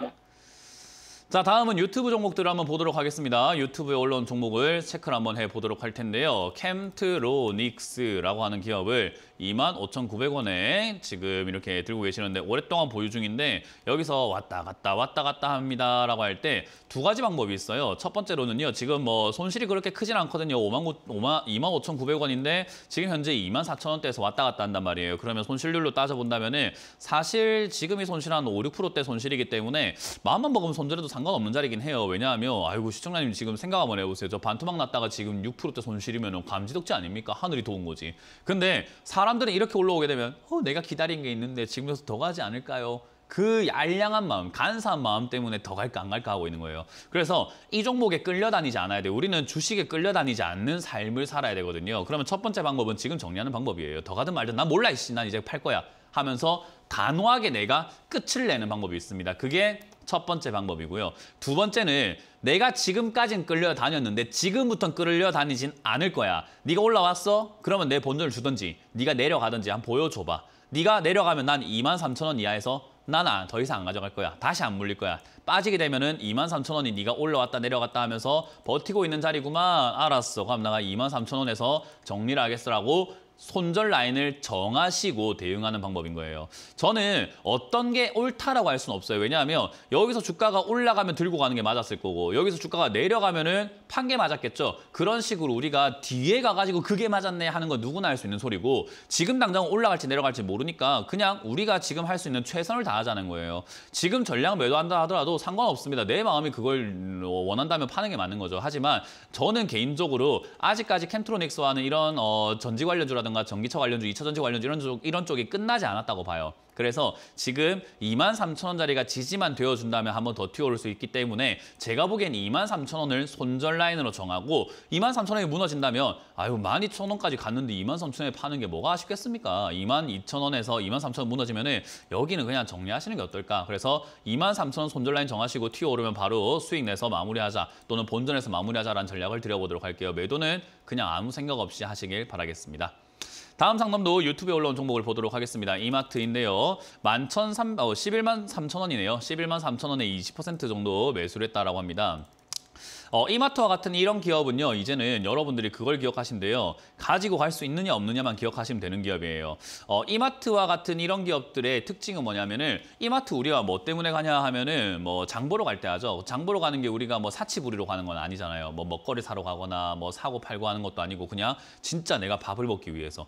자, 다음은 유튜브 종목들을 한번 보도록 하겠습니다. 유튜브에 올라온 종목을 체크를 한번 해보도록 할 텐데요. 캠트로닉스라고 하는 기업을 25,900원에 지금 이렇게 들고 계시는데 오랫동안 보유 중인데 여기서 왔다 갔다 왔다 갔다 합니다라고 할 때 두 가지 방법이 있어요. 첫 번째로는요. 지금 뭐 손실이 그렇게 크진 않거든요. 5만 5만 25,900원인데 지금 현재 24,000원대에서 왔다 갔다 한단 말이에요. 그러면 손실률로 따져본다면은 사실 지금이 손실 한 5, 6%대 손실이기 때문에 마음만 먹으면 손절해도 상관없는 자리긴 해요. 왜냐하면 아이고 시청자님 지금 생각 한번 해보세요. 저 반토막 났다가 지금 6%대 손실이면 감지덕지 아닙니까? 하늘이 도운 거지. 근데 사 사람들은 이렇게 올라오게 되면 어, 내가 기다린 게 있는데 지금부터 더 가지 않을까요? 그 얄량한 마음, 간사한 마음 때문에 더 갈까 안 갈까 하고 있는 거예요. 그래서 이 종목에 끌려다니지 않아야 돼요. 우리는 주식에 끌려다니지 않는 삶을 살아야 되거든요. 그러면 첫 번째 방법은 지금 정리하는 방법이에요. 더 가든 말든 난 몰라 이씨 난 이제 팔 거야 하면서 단호하게 내가 끝을 내는 방법이 있습니다. 그게 첫 번째 방법이고요. 두 번째는 내가 지금까진 끌려다녔는데 지금부터는 끌려다니진 않을 거야. 네가 올라왔어? 그러면 내 본전을 주든지 네가 내려가든지 한번 보여줘봐. 네가 내려가면 난 2만 3천 원 이하에서 나나 더 이상 안 가져갈 거야. 다시 안 물릴 거야. 빠지게 되면은 2만 3천 원이 네가 올라왔다 내려갔다 하면서 버티고 있는 자리구만. 알았어. 그럼 내가 2만 3천 원에서 정리를 하겠어라고 손절 라인을 정하시고 대응하는 방법인 거예요. 저는 어떤 게 옳다라고 할 수는 없어요. 왜냐하면 여기서 주가가 올라가면 들고 가는 게 맞았을 거고 여기서 주가가 내려가면 은판 게 맞았겠죠. 그런 식으로 우리가 뒤에 가가지고 그게 맞았네 하는 건 누구나 할 수 있는 소리고 지금 당장 올라갈지 내려갈지 모르니까 그냥 우리가 지금 할 수 있는 최선을 다하자는 거예요. 지금 전량 매도한다 하더라도 상관없습니다. 내 마음이 그걸 원한다면 파는 게 맞는 거죠. 하지만 저는 개인적으로 아직까지 캔트로닉스와는 이런 어, 전지 관련주라 전기차 관련주, 2차 전지 관련주 이런 쪽 이런 쪽이 끝나지 않았다고 봐요. 그래서 지금 2만 3천 원짜리가 지지만 되어준다면 한 번 더튀어올 수 있기 때문에 제가 보기엔 2만 3천 원을 손절 라인으로 정하고 2만 3천 원이 무너진다면 아유 1만 2천 원까지 갔는데 2만 3천 원에 파는 게 뭐가 아쉽겠습니까? 2만 2천 원에서 2만 3천 원 무너지면 은 여기는 그냥 정리하시는 게 어떨까? 그래서 2만 3천 원 손절 라인 정하시고 튀어오르면 바로 수익 내서 마무리하자 또는 본전에서 마무리하자라는 전략을 드려보도록 할게요. 매도는 그냥 아무 생각 없이 하시길 바라겠습니다. 다음 상담도 유튜브에 올라온 종목을 보도록 하겠습니다. 이마트인데요. 11,3, 어, 11만 3천 원이네요. 11만 3천 원에 20% 정도 매수를 했다라고 합니다. 어, 이마트와 같은 이런 기업은요. 이제는 여러분들이 그걸 기억하신데요. 가지고 갈 수 있느냐 없느냐만 기억하시면 되는 기업이에요. 어, 이마트와 같은 이런 기업들의 특징은 뭐냐면은 이마트 우리와뭐 때문에 가냐 하면은 뭐 장보러 갈 때 하죠. 장보러 가는 게 우리가 뭐 사치 부리러 가는 건 아니잖아요. 뭐 먹거리 사러 가거나 뭐 사고 팔고 하는 것도 아니고 그냥 진짜 내가 밥을 먹기 위해서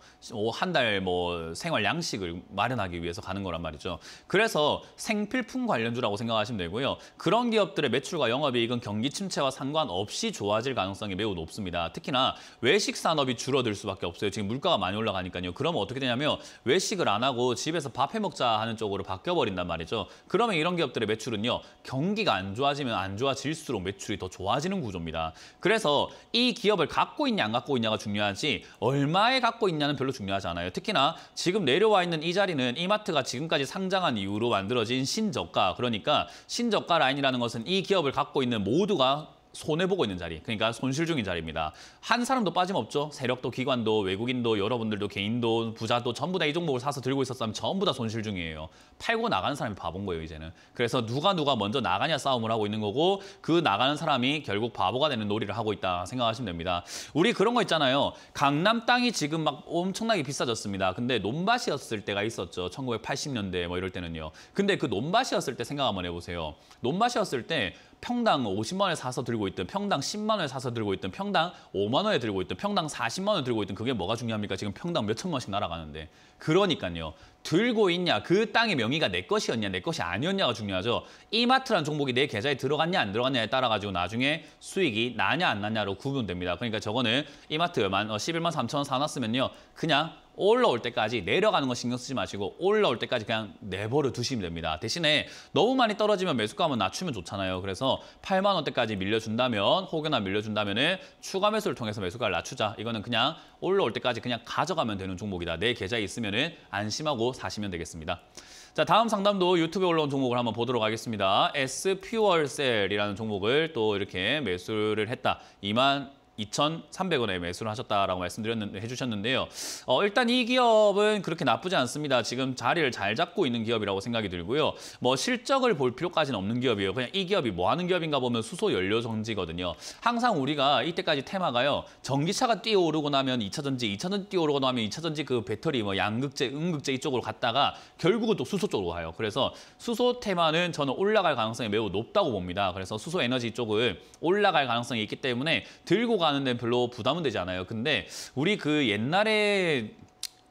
한달뭐 뭐 생활 양식을 마련하기 위해서 가는 거란 말이죠. 그래서 생필품 관련주라고 생각하시면 되고요. 그런 기업들의 매출과 영업이익은 경기 침체와 상 상관없이 좋아질 가능성이 매우 높습니다. 특히나 외식 산업이 줄어들 수밖에 없어요. 지금 물가가 많이 올라가니까요. 그러면 어떻게 되냐면 외식을 안 하고 집에서 밥해 먹자 하는 쪽으로 바뀌어버린단 말이죠. 그러면 이런 기업들의 매출은요. 경기가 안 좋아지면 안 좋아질수록 매출이 더 좋아지는 구조입니다. 그래서 이 기업을 갖고 있냐 안 갖고 있냐가 중요하지 얼마에 갖고 있냐는 별로 중요하지 않아요. 특히나 지금 내려와 있는 이 자리는 이마트가 지금까지 상장한 이후로 만들어진 신저가 그러니까 신저가 라인이라는 것은 이 기업을 갖고 있는 모두가 손해보고 있는 자리, 그러니까 손실 중인 자리입니다. 한 사람도 빠짐없죠. 세력도 기관도 외국인도 여러분들도 개인도 부자도 전부 다 이 종목을 사서 들고 있었다면 전부 다 손실 중이에요. 팔고 나가는 사람이 바본 거예요, 이제는. 그래서 누가 누가 먼저 나가냐 싸움을 하고 있는 거고 그 나가는 사람이 결국 바보가 되는 놀이를 하고 있다 생각하시면 됩니다. 우리 그런 거 있잖아요. 강남 땅이 지금 막 엄청나게 비싸졌습니다. 근데 논밭이었을 때가 있었죠. 1980년대 뭐 이럴 때는요. 근데 그 논밭이었을 때 생각 한번 해보세요. 논밭이었을 때 평당 50만 원에 사서 들고 있든 평당 10만 원에 사서 들고 있든 평당 5만 원에 들고 있든 평당 40만 원에 들고 있든 그게 뭐가 중요합니까? 지금 평당 몇 천만 원씩 날아가는데. 그러니까요. 들고 있냐, 그 땅의 명의가 내 것이었냐, 내 것이 아니었냐가 중요하죠. 이마트란 종목이 내 계좌에 들어갔냐, 안 들어갔냐에 따라 가지고 나중에 수익이 나냐, 안 나냐로 구분됩니다. 그러니까 저거는 이마트 11만 3천 어, 원 사놨으면요. 그냥 올라올 때까지 내려가는 거 신경 쓰지 마시고 올라올 때까지 그냥 내버려 두시면 됩니다. 대신에 너무 많이 떨어지면 매수감은 낮추면 좋잖아요. 그래서 8만 원대까지 밀려준다면 혹여나 밀려준다면 은 추가 매수를 통해서 매수가를 낮추자. 이거는 그냥 올라올 때까지 그냥 가져가면 되는 종목이다. 내 계좌에 있으면 은 안심하고 사시면 되겠습니다. 자 다음 상담도 유튜브에 올라온 종목을 한번 보도록 하겠습니다. S 퓨얼셀이라는 종목을 또 이렇게 매수를 했다. 2만 2,300원에 매수를 하셨다라고 말씀드렸는데 해주셨는데요. 어, 일단 이 기업은 그렇게 나쁘지 않습니다. 지금 자리를 잘 잡고 있는 기업이라고 생각이 들고요. 뭐 실적을 볼 필요까지는 없는 기업이에요. 그냥 이 기업이 뭐 하는 기업인가 보면 수소 연료 정지거든요. 항상 우리가 이때까지 테마가요. 전기차가 뛰어오르고 나면 2차 전지, 2차 전지 뛰어오르고 나면 2차 전지 그 배터리 뭐 양극재, 음극재 이쪽으로 갔다가 결국은 또 수소 쪽으로 가요. 그래서 수소 테마는 저는 올라갈 가능성이 매우 높다고 봅니다. 그래서 수소 에너지 쪽은 올라갈 가능성이 있기 때문에 들고 가 가는 데는 별로 부담은 되지 않아요. 근데 우리 그 옛날에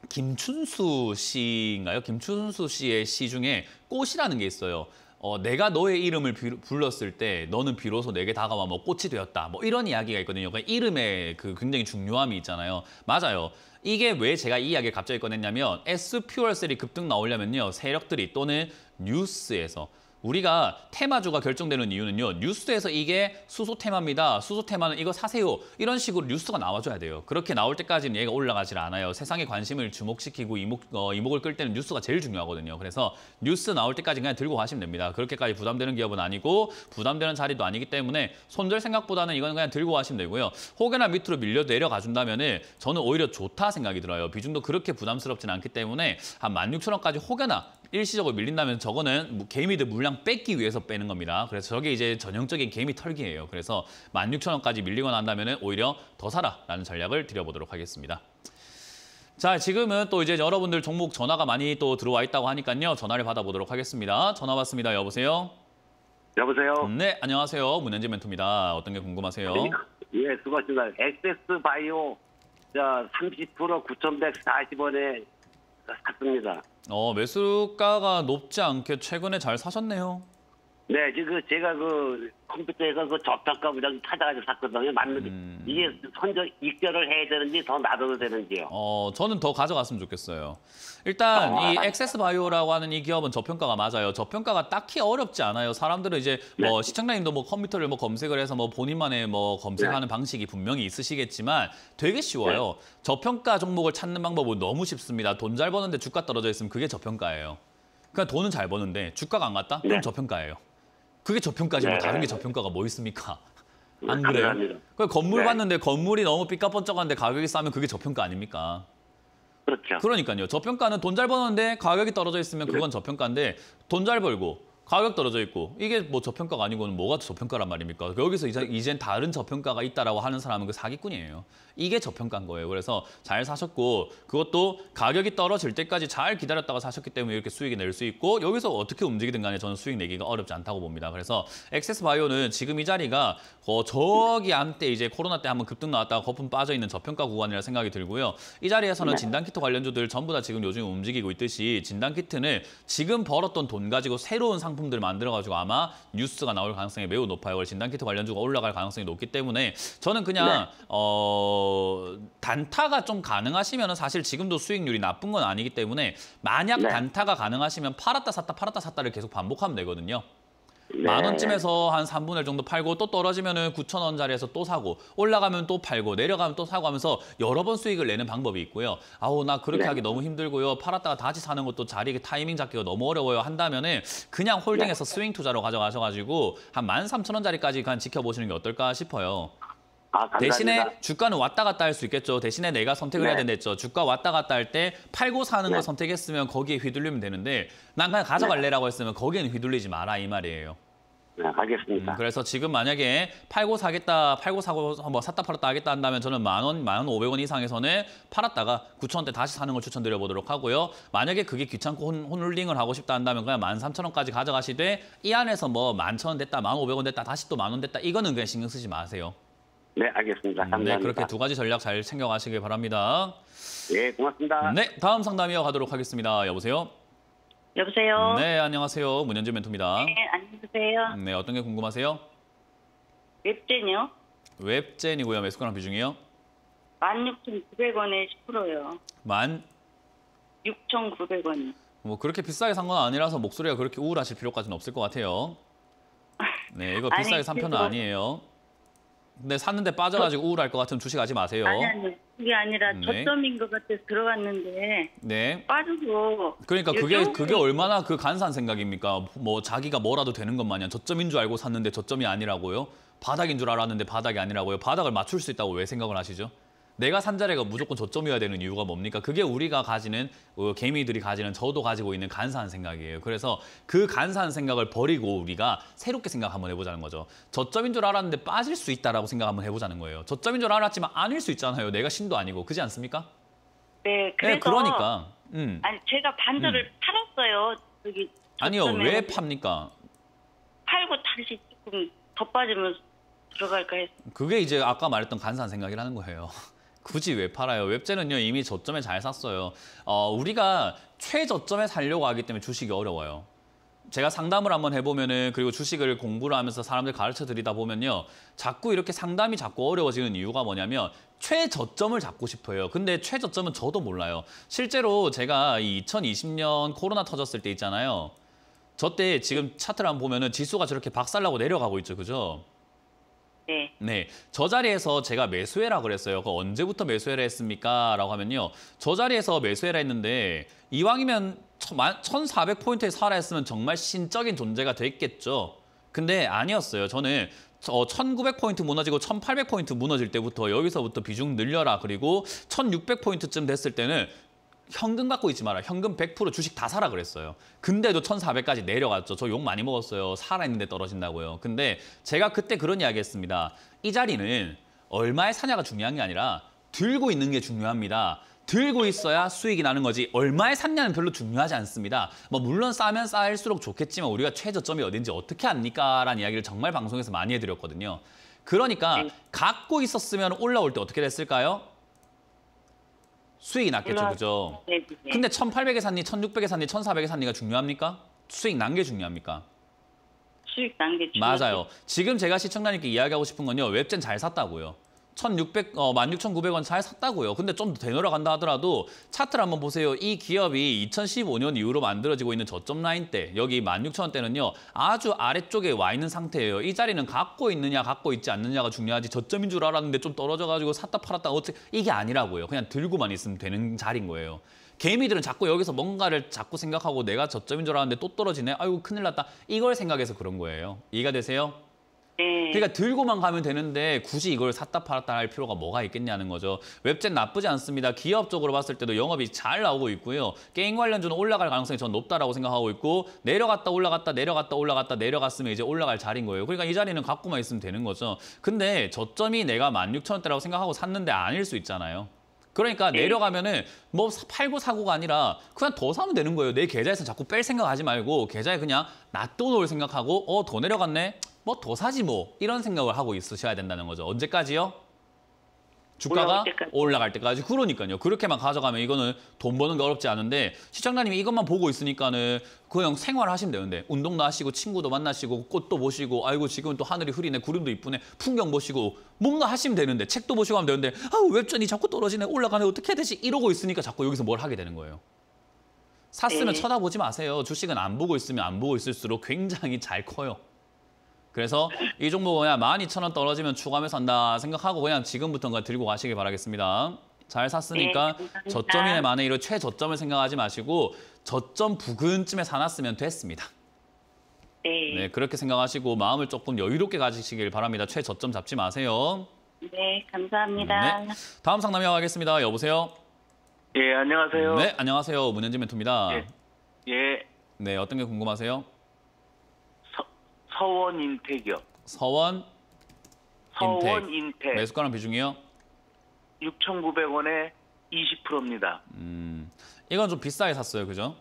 김춘수 씨인가요? 김춘수 씨의 시 중에 꽃이라는 게 있어요. 어, 내가 너의 이름을 비, 불렀을 때 너는 비로소 내게 다가와 뭐 꽃이 되었다. 뭐 이런 이야기가 있거든요. 그러니까 이름의 그 굉장히 중요함이 있잖아요. 맞아요. 이게 왜 제가 이 이야기를 갑자기 꺼냈냐면 S 퓨얼셀이 급등 나오려면요. 세력들이 또는 뉴스에서 우리가 테마주가 결정되는 이유는요. 뉴스에서 이게 수소 테마입니다. 수소 테마는 이거 사세요. 이런 식으로 뉴스가 나와줘야 돼요. 그렇게 나올 때까지는 얘가 올라가질 않아요. 세상의 관심을 주목시키고 이목, 어, 이목을 끌 때는 뉴스가 제일 중요하거든요. 그래서 뉴스 나올 때까지 그냥 들고 가시면 됩니다. 그렇게까지 부담되는 기업은 아니고 부담되는 자리도 아니기 때문에 손절 생각보다는 이건 그냥 들고 가시면 되고요. 혹여나 밑으로 밀려 내려가 준다면 은 저는 오히려 좋다 생각이 들어요. 비중도 그렇게 부담스럽진 않기 때문에 한 16,000원까지 혹여나 일시적으로 밀린다면 저거는 뭐 개미들 물량 뺏기 위해서 빼는 겁니다. 그래서 저게 이제 전형적인 개미 털기예요. 그래서 16,000원까지 밀리고 난다면 오히려 더 사라라는 전략을 드려보도록 하겠습니다. 자, 지금은 또 이제 여러분들 종목 전화가 많이 또 들어와 있다고 하니까요. 전화를 받아보도록 하겠습니다. 전화 받습니다 여보세요? 여보세요? 네, 안녕하세요. 문현지 멘토입니다. 어떤 게 궁금하세요? 아, 네. 예, 수고하셨습니다. 엑세스 바이오 30% 9,140원에 샀습니다. 어, 매수가가 높지 않게 최근에 잘 사셨네요. 네, 그 제가 그 컴퓨터에서 그 접착과 무장 찾아가지고 샀거든요. 맞는데 음. 이게 선저 입결을 해야 되는지 더 놔둬도 되는지요. 어, 저는 더 가져갔으면 좋겠어요. 일단 어, 이액세스바이오라고 하는 이 기업은 저평가가 맞아요. 저평가가 딱히 어렵지 않아요. 사람들은 이제 네. 뭐 시청자님도 뭐 컴퓨터를 뭐 검색을 해서 뭐 본인만의 뭐 검색하는 네. 방식이 분명히 있으시겠지만 되게 쉬워요. 네. 저평가 종목을 찾는 방법은 너무 쉽습니다. 돈 잘 버는데 주가 떨어져 있으면 그게 저평가예요. 그러니까 돈은 잘 버는데 주가가 안 갔다? 그럼 네. 저평가예요. 그게 저평가지 뭐 네. 다른 게 저평가가 뭐 있습니까? 음, 안 그래요? 그 건물 네. 봤는데 건물이 너무 삐까뻔쩍한데 가격이 싸면 그게 저평가 아닙니까? 그렇죠. 그러니까요. 저평가는 돈 잘 버는데 가격이 떨어져 있으면 그건 그렇죠. 저평가인데 돈 잘 벌고 가격 떨어져 있고 이게 뭐 저평가가 아니고는 뭐가 저평가란 말입니까? 여기서 이제 이젠 다른 저평가가 있다라고 하는 사람은 그 사기꾼이에요. 이게 저평가인 거예요. 그래서 잘 사셨고 그것도 가격이 떨어질 때까지 잘 기다렸다가 사셨기 때문에 이렇게 수익이 낼 수 있고 여기서 어떻게 움직이든 간에 저는 수익 내기가 어렵지 않다고 봅니다. 그래서 액세스 바이오는 지금 이 자리가 어, 저기 한때 이제 코로나 때 한번 급등 나왔다가 거품 빠져 있는 저평가 구간이라 생각이 들고요. 이 자리에서는 네. 진단키트 관련주들 전부 다 지금 요즘 움직이고 있듯이 진단키트는 지금 벌었던 돈 가지고 새로운 상품 상품들을 만들어가지고 아마 뉴스가 나올 가능성이 매우 높아요. 진단키트 관련주가 올라갈 가능성이 높기 때문에 저는 그냥 네. 어 단타가 좀 가능하시면 사실 지금도 수익률이 나쁜 건 아니기 때문에 만약 네. 단타가 가능하시면 팔았다 샀다 팔았다 샀다를 계속 반복하면 되거든요. 네. 만 원쯤에서 한 3분의 1 정도 팔고 또 떨어지면은 9천 원짜리에서 또 사고 올라가면 또 팔고 내려가면 또 사고 하면서 여러 번 수익을 내는 방법이 있고요. 아우 나 그렇게 네. 하기 너무 힘들고요. 팔았다가 다시 사는 것도 자리 타이밍 잡기가 너무 어려워요 한다면은 그냥 홀딩해서 네. 스윙 투자로 가져가셔가지고 한 13,000원짜리까지 간 지켜보시는 게 어떨까 싶어요. 아, 대신에 주가는 왔다 갔다 할 수 있겠죠. 대신에 내가 선택을 네. 해야 된댔죠. 주가 왔다 갔다 할 때 팔고 사는 네. 걸 선택했으면 거기에 휘둘리면 되는데 난 그냥 가져갈래라고 네. 했으면 거기에는 휘둘리지 마라 이 말이에요. 네, 알겠습니다. 음, 그래서 지금 만약에 팔고 사겠다, 팔고 사고 한번 뭐 샀다 팔았다 하겠다 한다면 저는 만 원, 만 원 오백 원 이상에서는 팔았다가 구천 원대 다시 사는 걸 추천드려 보도록 하고요. 만약에 그게 귀찮고 혼, 홀링을 하고 싶다 한다면 그냥 만 삼천 원까지 가져가시되 이 안에서 뭐 만 천 원 됐다, 만 오백 원 됐다, 다시 또 만 원 됐다 이거는 그냥 신경 쓰지 마세요. 네, 알겠습니다. 음, 네, 감사합니다. 네, 그렇게 두 가지 전략 잘 챙겨가시길 바랍니다. 네, 고맙습니다. 네, 다음 상담 이어가도록 하겠습니다. 여보세요? 여보세요? 네, 안녕하세요. 문현주 멘토입니다. 네, 안녕하세요. 네, 어떤 게 궁금하세요? 웹젠이요. 웹젠이고요. 매수가랑 비중이요? 16,900원에 10%요. 만? 6,900원. 뭐 그렇게 비싸게 산 건 아니라서 목소리가 그렇게 우울하실 필요까지는 없을 것 같아요. 네, 이거 비싸게 산 편은 아니에요. 근데 네, 샀는데 빠져가지고 저... 우울할 것 같으면 주식 하지 마세요. 아니 아니 그게 아니라 네. 저점인 것 같아서 들어갔는데 네. 빠지고 그러니까 그게 그게 얼마나 그 간사한 생각입니까? 뭐 자기가 뭐라도 되는 것 마냥 저점인 줄 알고 샀는데 저점이 아니라고요? 바닥인 줄 알았는데 바닥이 아니라고요? 바닥을 맞출 수 있다고 왜 생각을 하시죠? 내가 산 자리가 무조건 저점이어야 되는 이유가 뭡니까? 그게 우리가 가지는 어, 개미들이 가지는 저도 가지고 있는 간사한 생각이에요. 그래서 그 간사한 생각을 버리고 우리가 새롭게 생각 한번 해보자는 거죠. 저점인 줄 알았는데 빠질 수 있다라고 생각 한번 해보자는 거예요. 저점인 줄 알았지만 아닐 수 있잖아요. 내가 신도 아니고 그지 않습니까? 네, 네 그래서 네, 그러니까. 음. 아니 제가 반절를 음. 팔았어요. 저기 아니요, 왜 팝니까? 팔고 다시 조금 더 빠지면 들어갈까 해서. 그게 이제 아까 말했던 간사한 생각이라는 거예요. 굳이 왜 팔아요? 웹젤은요 이미 저점에 잘 샀어요. 어, 우리가 최저점에 살려고 하기 때문에 주식이 어려워요. 제가 상담을 한번 해보면은 그리고 주식을 공부를 하면서 사람들 가르쳐 드리다 보면요 자꾸 이렇게 상담이 자꾸 어려워지는 이유가 뭐냐면 최저점을 잡고 싶어요. 근데 최저점은 저도 몰라요. 실제로 제가 2020년 코로나 터졌을 때 있잖아요. 저 때 지금 차트를 한번 보면은 지수가 저렇게 박살나고 내려가고 있죠, 그죠? 네. 네. 저 자리에서 제가 매수해라 그랬어요. 그 언제부터 매수해라 했습니까? 라고 하면요. 저 자리에서 매수해라 했는데 이왕이면 1,400포인트에 사라 했으면 정말 신적인 존재가 됐겠죠. 근데 아니었어요. 저는 어, 1900포인트 무너지고 1800포인트 무너질 때부터 여기서부터 비중 늘려라. 그리고 1600포인트쯤 됐을 때는 현금 갖고 있지 마라. 현금 100% 주식 다 사라 그랬어요. 근데도 1,400까지 내려갔죠. 저 욕 많이 먹었어요. 살아있는데 떨어진다고요. 근데 제가 그때 그런 이야기 했습니다. 이 자리는 얼마에 사냐가 중요한 게 아니라 들고 있는 게 중요합니다. 들고 있어야 수익이 나는 거지 얼마에 샀냐는 별로 중요하지 않습니다. 뭐 물론 싸면 쌓일수록 좋겠지만 우리가 최저점이 어딘지 어떻게 압니까? 라는 이야기를 정말 방송에서 많이 해드렸거든요. 그러니까 네. 갖고 있었으면 올라올 때 어떻게 됐을까요? 수익이 났겠죠, 음, 그죠? 네, 네, 네. 근데 1,800에 샀니, 1,600에 샀니, 1,400에 샀니가 중요합니까? 수익 난 게 중요합니까? 수익 난게 중요 맞아요. 지금 제가 시청자님께 이야기하고 싶은 건요. 웹젠 잘 샀다고요. 1,600, 어, 16,900원 차에 샀다고요. 근데 좀 더 되돌아간다 하더라도 차트를 한번 보세요. 이 기업이 2015년 이후로 만들어지고 있는 저점 라인 때, 여기 16,000원대는요. 아주 아래쪽에 와 있는 상태예요. 이 자리는 갖고 있느냐, 갖고 있지 않느냐가 중요하지 저점인 줄 알았는데 좀 떨어져가지고 샀다 팔았다 어떻게 이게 아니라고요. 그냥 들고만 있으면 되는 자리인 거예요. 개미들은 자꾸 여기서 뭔가를 자꾸 생각하고 내가 저점인 줄 알았는데 또 떨어지네. 아이고 큰일 났다. 이걸 생각해서 그런 거예요. 이해가 되세요? 예. 그러니까 들고만 가면 되는데 굳이 이걸 샀다 팔았다 할 필요가 뭐가 있겠냐는 거죠. 웹젠 나쁘지 않습니다. 기업적으로 봤을 때도 영업이 잘 나오고 있고요. 게임 관련주는 올라갈 가능성이 전 높다라고 생각하고 있고 내려갔다 올라갔다 내려갔다 올라갔다 내려갔으면 이제 올라갈 자리인 거예요. 그러니까 이 자리는 갖고만 있으면 되는 거죠. 근데 저점이 내가 16,000원대라고 생각하고 샀는데 아닐 수 있잖아요. 그러니까 예. 내려가면은 뭐 팔고 사고가 아니라 그냥 더 사면 되는 거예요. 내 계좌에서 자꾸 뺄 생각하지 말고 계좌에 그냥 놔둬놓을 생각하고 어 더 내려갔네 뭐 도사지 뭐 이런 생각을 하고 있으셔야 된다는 거죠. 언제까지요? 주가가 올라갈 때까지. 그러니까요. 그렇게만 가져가면 이거는 돈 버는 게 어렵지 않은데 시청자님이 이것만 보고 있으니까는 그냥 생활하시면 되는데 운동도 하시고 친구도 만나시고 꽃도 보시고 아이고 지금 또 하늘이 흐리네 구름도 이쁘네 풍경 보시고 뭔가 하시면 되는데 책도 보시고 하면 되는데 아 웹전이 자꾸 떨어지네 올라가네 어떻게 해야 되지 이러고 있으니까 자꾸 여기서 뭘 하게 되는 거예요. 샀으면 네. 쳐다보지 마세요. 주식은 안 보고 있으면 안 보고 있을수록 굉장히 잘 커요. 그래서 이 종목 그냥 12,000원 떨어지면 추가하며 산다 생각하고 그냥 지금부터 그냥 들고 가시길 바라겠습니다. 잘 샀으니까 네, 저점이네 만에 이런 최저점을 생각하지 마시고 저점 부근쯤에 사놨으면 됐습니다. 네. 네, 그렇게 생각하시고 마음을 조금 여유롭게 가지시길 바랍니다. 최저점 잡지 마세요. 네, 감사합니다. 네. 다음 상담 이어가겠습니다. 여보세요? 예, 안녕하세요. 네, 안녕하세요. 문현진 멘토입니다. 예. 예. 네, 어떤 게 궁금하세요? 서원 인택이요. 서원 서원 인택. 매수가랑 비중이요? 6,900원에 20%입니다. 음, 이건 좀 비싸게 샀어요, 그죠?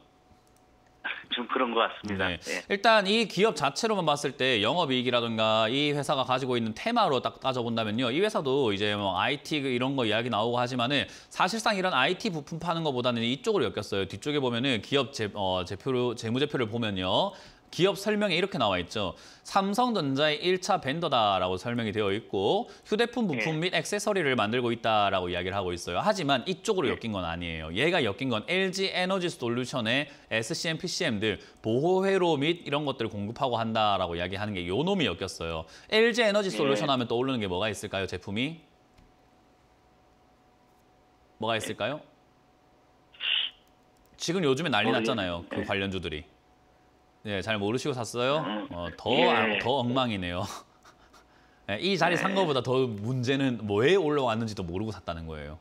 좀 그런 것 같습니다. 네. 네. 일단 이 기업 자체로만 봤을 때 영업이익이라든가 이 회사가 가지고 있는 테마로 딱 따져본다면요. 이 회사도 이제 뭐 IT 그 이런 거 이야기 나오고 하지만은 사실상 이런 IT 부품 파는 것보다는 이쪽으로 엮였어요. 뒤쪽에 보면은 기업 제, 어, 제표로, 재무제표를 보면요. 기업 설명에 이렇게 나와 있죠. 삼성전자의 1차 벤더다라고 설명이 되어 있고 휴대폰 네. 부품 및 액세서리를 만들고 있다라고 이야기를 하고 있어요. 하지만 이쪽으로 네. 엮인 건 아니에요. 얘가 엮인 건 LG 에너지 솔루션의 SCM, PCM 들 보호회로 및 이런 것들을 공급하고 한다라고 이야기하는 게요 놈이 엮였어요. LG 에너지 네. 솔루션 하면 떠오르는 게 뭐가 있을까요, 제품이? 뭐가 있을까요? 지금 요즘에 난리 어, 예. 났잖아요. 그 관련주들이. 네, 잘 모르시고 샀어요. 아, 어, 더, 예. 아, 더 엉망이네요. 네, 이 자리 산것보다더 네. 문제는 뭐에 올라왔는지도 모르고 샀다는 거예요.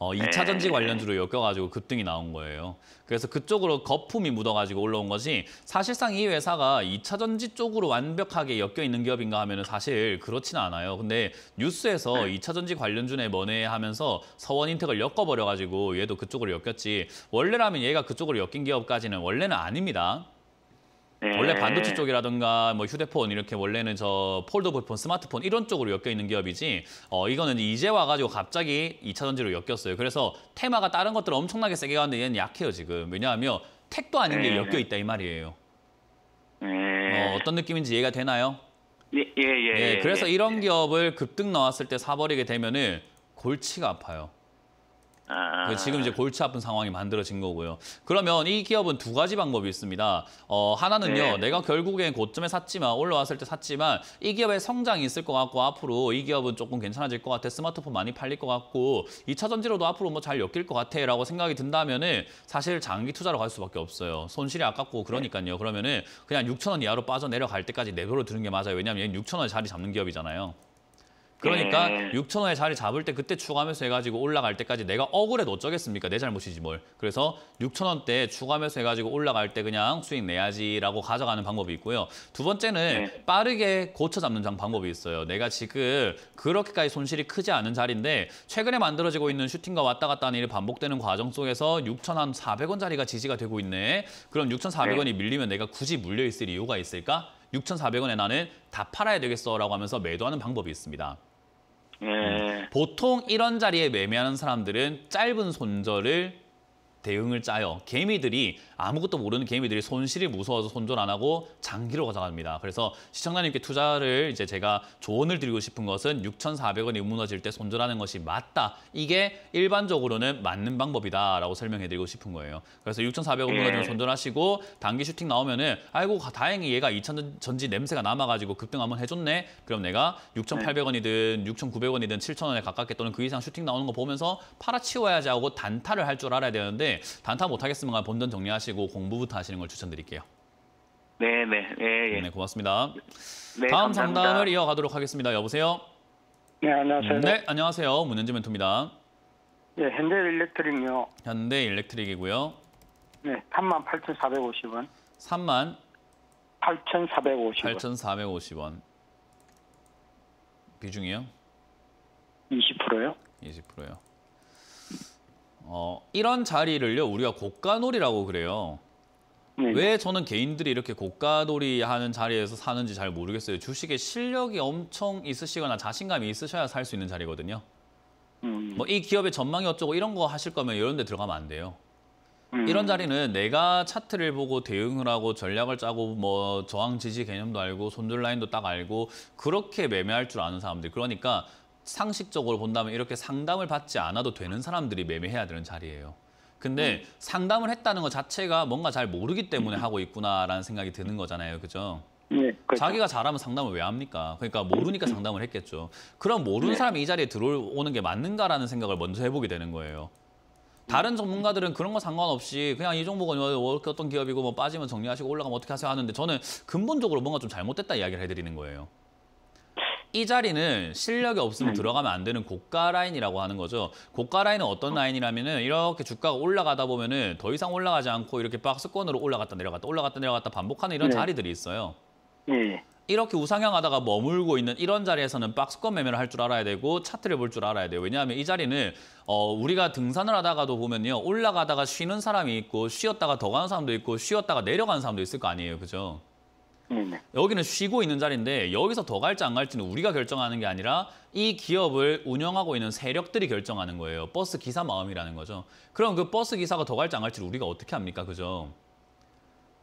어, 2차 전지 관련주로 엮여가지고 급등이 나온 거예요. 그래서 그쪽으로 거품이 묻어가지고 올라온 것이 사실상 이 회사가 2차 전지 쪽으로 완벽하게 엮여 있는 기업인가 하면 사실 그렇진 않아요. 근데 뉴스에서 2차 전지 관련주네 뭐네 하면서 서원 인텍을 엮어버려가지고 얘도 그쪽으로 엮였지 원래라면 얘가 그쪽으로 엮인 기업까지는 원래는 아닙니다. 네. 원래 반도체 쪽이라든가 뭐 휴대폰 이렇게 원래는 저 폴더블 폰, 스마트폰 이런 쪽으로 엮여 있는 기업이지 어 이거는 이제 와가지고 갑자기 이차 전지로 엮였어요. 그래서 테마가 다른 것들은 엄청나게 세게 가는데 얘는 약해요 지금. 왜냐하면 택도 아닌 네. 게 엮여 있다 이 말이에요. 네. 어, 어떤 느낌인지 이해가 되나요? 예, 예, 예. 네, 예, 그래서 이런 기업을 급등 나왔을 때 사버리게 되면은 골치가 아파요. 아... 지금 이제 골치 아픈 상황이 만들어진 거고요. 그러면 이 기업은 두 가지 방법이 있습니다. 어, 하나는요, 네. 내가 결국엔 고점에 샀지만 올라왔을 때 샀지만 이 기업의 성장이 있을 것 같고 앞으로 이 기업은 조금 괜찮아질 것 같아, 스마트폰 많이 팔릴 것 같고 2차 전지로도 앞으로 뭐 잘 엮일 것 같아라고 생각이 든다면은 사실 장기 투자로 갈 수밖에 없어요. 손실이 아깝고 그러니까요. 네. 그러면은 그냥 6천 원 이하로 빠져 내려갈 때까지 내버려 두는 게 맞아요. 왜냐하면 6천 원에 자리 잡는 기업이잖아요. 그러니까 네. 예. 6천 원에 자리 잡을 때 그때 추가하면서 해가지고 올라갈 때까지 내가 억울해도 어쩌겠습니까? 내 잘못이지 뭘. 그래서 6천 원대 추가하면서 해가지고 올라갈 때 그냥 수익 내야지라고 가져가는 방법이 있고요. 두 번째는 네. 빠르게 고쳐 잡는 방법이 있어요. 내가 지금 그렇게까지 손실이 크지 않은 자리인데 최근에 만들어지고 있는 슈팅과 왔다 갔다 하는 일이 반복되는 과정 속에서 6,400원 천 자리가 지지가 되고 있네. 그럼 6,400원이 네. 예. 밀리면 내가 굳이 물려있을 이유가 있을까? 6,400원에 나는 다 팔아야 되겠어라고 하면서 매도하는 방법이 있습니다. 네. 보통 이런 자리에 매매하는 사람들은 짧은 손절을 대응을 짜요. 개미들이 아무것도 모르는 개미들이 손실이 무서워서 손절 안 하고 장기로 가져갑니다. 그래서 시청자님께 투자를 이제 제가 조언을 드리고 싶은 것은 6,400원이 무너질 때 손절하는 것이 맞다. 이게 일반적으로는 맞는 방법이다라고 설명해드리고 싶은 거예요. 그래서 6,400원 예. 무너지면 손절하시고 단기 슈팅 나오면은 아이고 다행히 얘가 2,000 전지 냄새가 남아가지고 급등 한번 해줬네. 그럼 내가 6,800원이든 6,900원이든 7,000원에 가깝게 또는 그 이상 슈팅 나오는 거 보면서 팔아치워야지 하고 단타를 할 줄 알아야 되는데 텐데 네, 단타 못하겠으면 본전 정리하시고 공부부터 하시는 걸 추천드릴게요. 네네. 네, 예, 예. 네, 네, 고맙습니다. 네, 다음 감사합니다. 상담을 이어가도록 하겠습니다. 여보세요? 네, 안녕하세요. 네, 안녕하세요. 문현지 멘토입니다. 네, 현대 일렉트릭요. 현대 일렉트릭이고요. 네, 3만 8,450원. 3만 8,450원. 8,450원. 비중이요? 20%요. 20%요. 어, 이런 자리를요 우리가 고가놀이라고 그래요. 네. 왜 저는 개인들이 이렇게 고가놀이 하는 자리에서 사는지 잘 모르겠어요. 주식에 실력이 엄청 있으시거나 자신감이 있으셔야 살 수 있는 자리거든요. 음. 뭐이 기업의 전망이 어쩌고 이런 거 하실 거면 이런 데 들어가면 안 돼요. 음. 이런 자리는 내가 차트를 보고 대응을 하고 전략을 짜고 뭐 저항 지지 개념도 알고 손절 라인도 딱 알고 그렇게 매매할 줄 아는 사람들. 그러니까 상식적으로 본다면 이렇게 상담을 받지 않아도 되는 사람들이 매매해야 되는 자리예요. 근데 음. 상담을 했다는 것 자체가 뭔가 잘 모르기 때문에 하고 있구나라는 생각이 드는 거잖아요. 그죠? 네, 그렇죠. 자기가 잘하면 상담을 왜 합니까? 그러니까 모르니까 음. 상담을 했겠죠. 그럼 모르는 네. 사람이 이 자리에 들어오는 게 맞는가라는 생각을 먼저 해보게 되는 거예요. 다른 전문가들은 그런 거 상관없이 그냥 이 종목은 뭐 어떤 기업이고 뭐 빠지면 정리하시고 올라가면 어떻게 하세요 하는데 저는 근본적으로 뭔가 좀 잘못됐다 이야기를 해드리는 거예요. 이 자리는 실력이 없으면 네. 들어가면 안 되는 고가 라인이라고 하는 거죠. 고가 라인은 어떤 라인이라면은 이렇게 주가가 올라가다 보면은 더 이상 올라가지 않고 이렇게 박스권으로 올라갔다 내려갔다 올라갔다 내려갔다 반복하는 이런 네. 자리들이 있어요. 네. 이렇게 우상향 하다가 머물고 있는 이런 자리에서는 박스권 매매를 할 줄 알아야 되고 차트를 볼 줄 알아야 돼요. 왜냐하면 이 자리는 어, 우리가 등산을 하다가도 보면요. 올라가다가 쉬는 사람이 있고 쉬었다가 더 가는 사람도 있고 쉬었다가 내려가는 사람도 있을 거 아니에요. 그죠? 여기는 쉬고 있는 자리인데 여기서 더 갈지 안 갈지는 우리가 결정하는 게 아니라 이 기업을 운영하고 있는 세력들이 결정하는 거예요. 버스 기사 마음이라는 거죠. 그럼 그 버스 기사가 더 갈지 안 갈지를 우리가 어떻게 합니까? 그죠?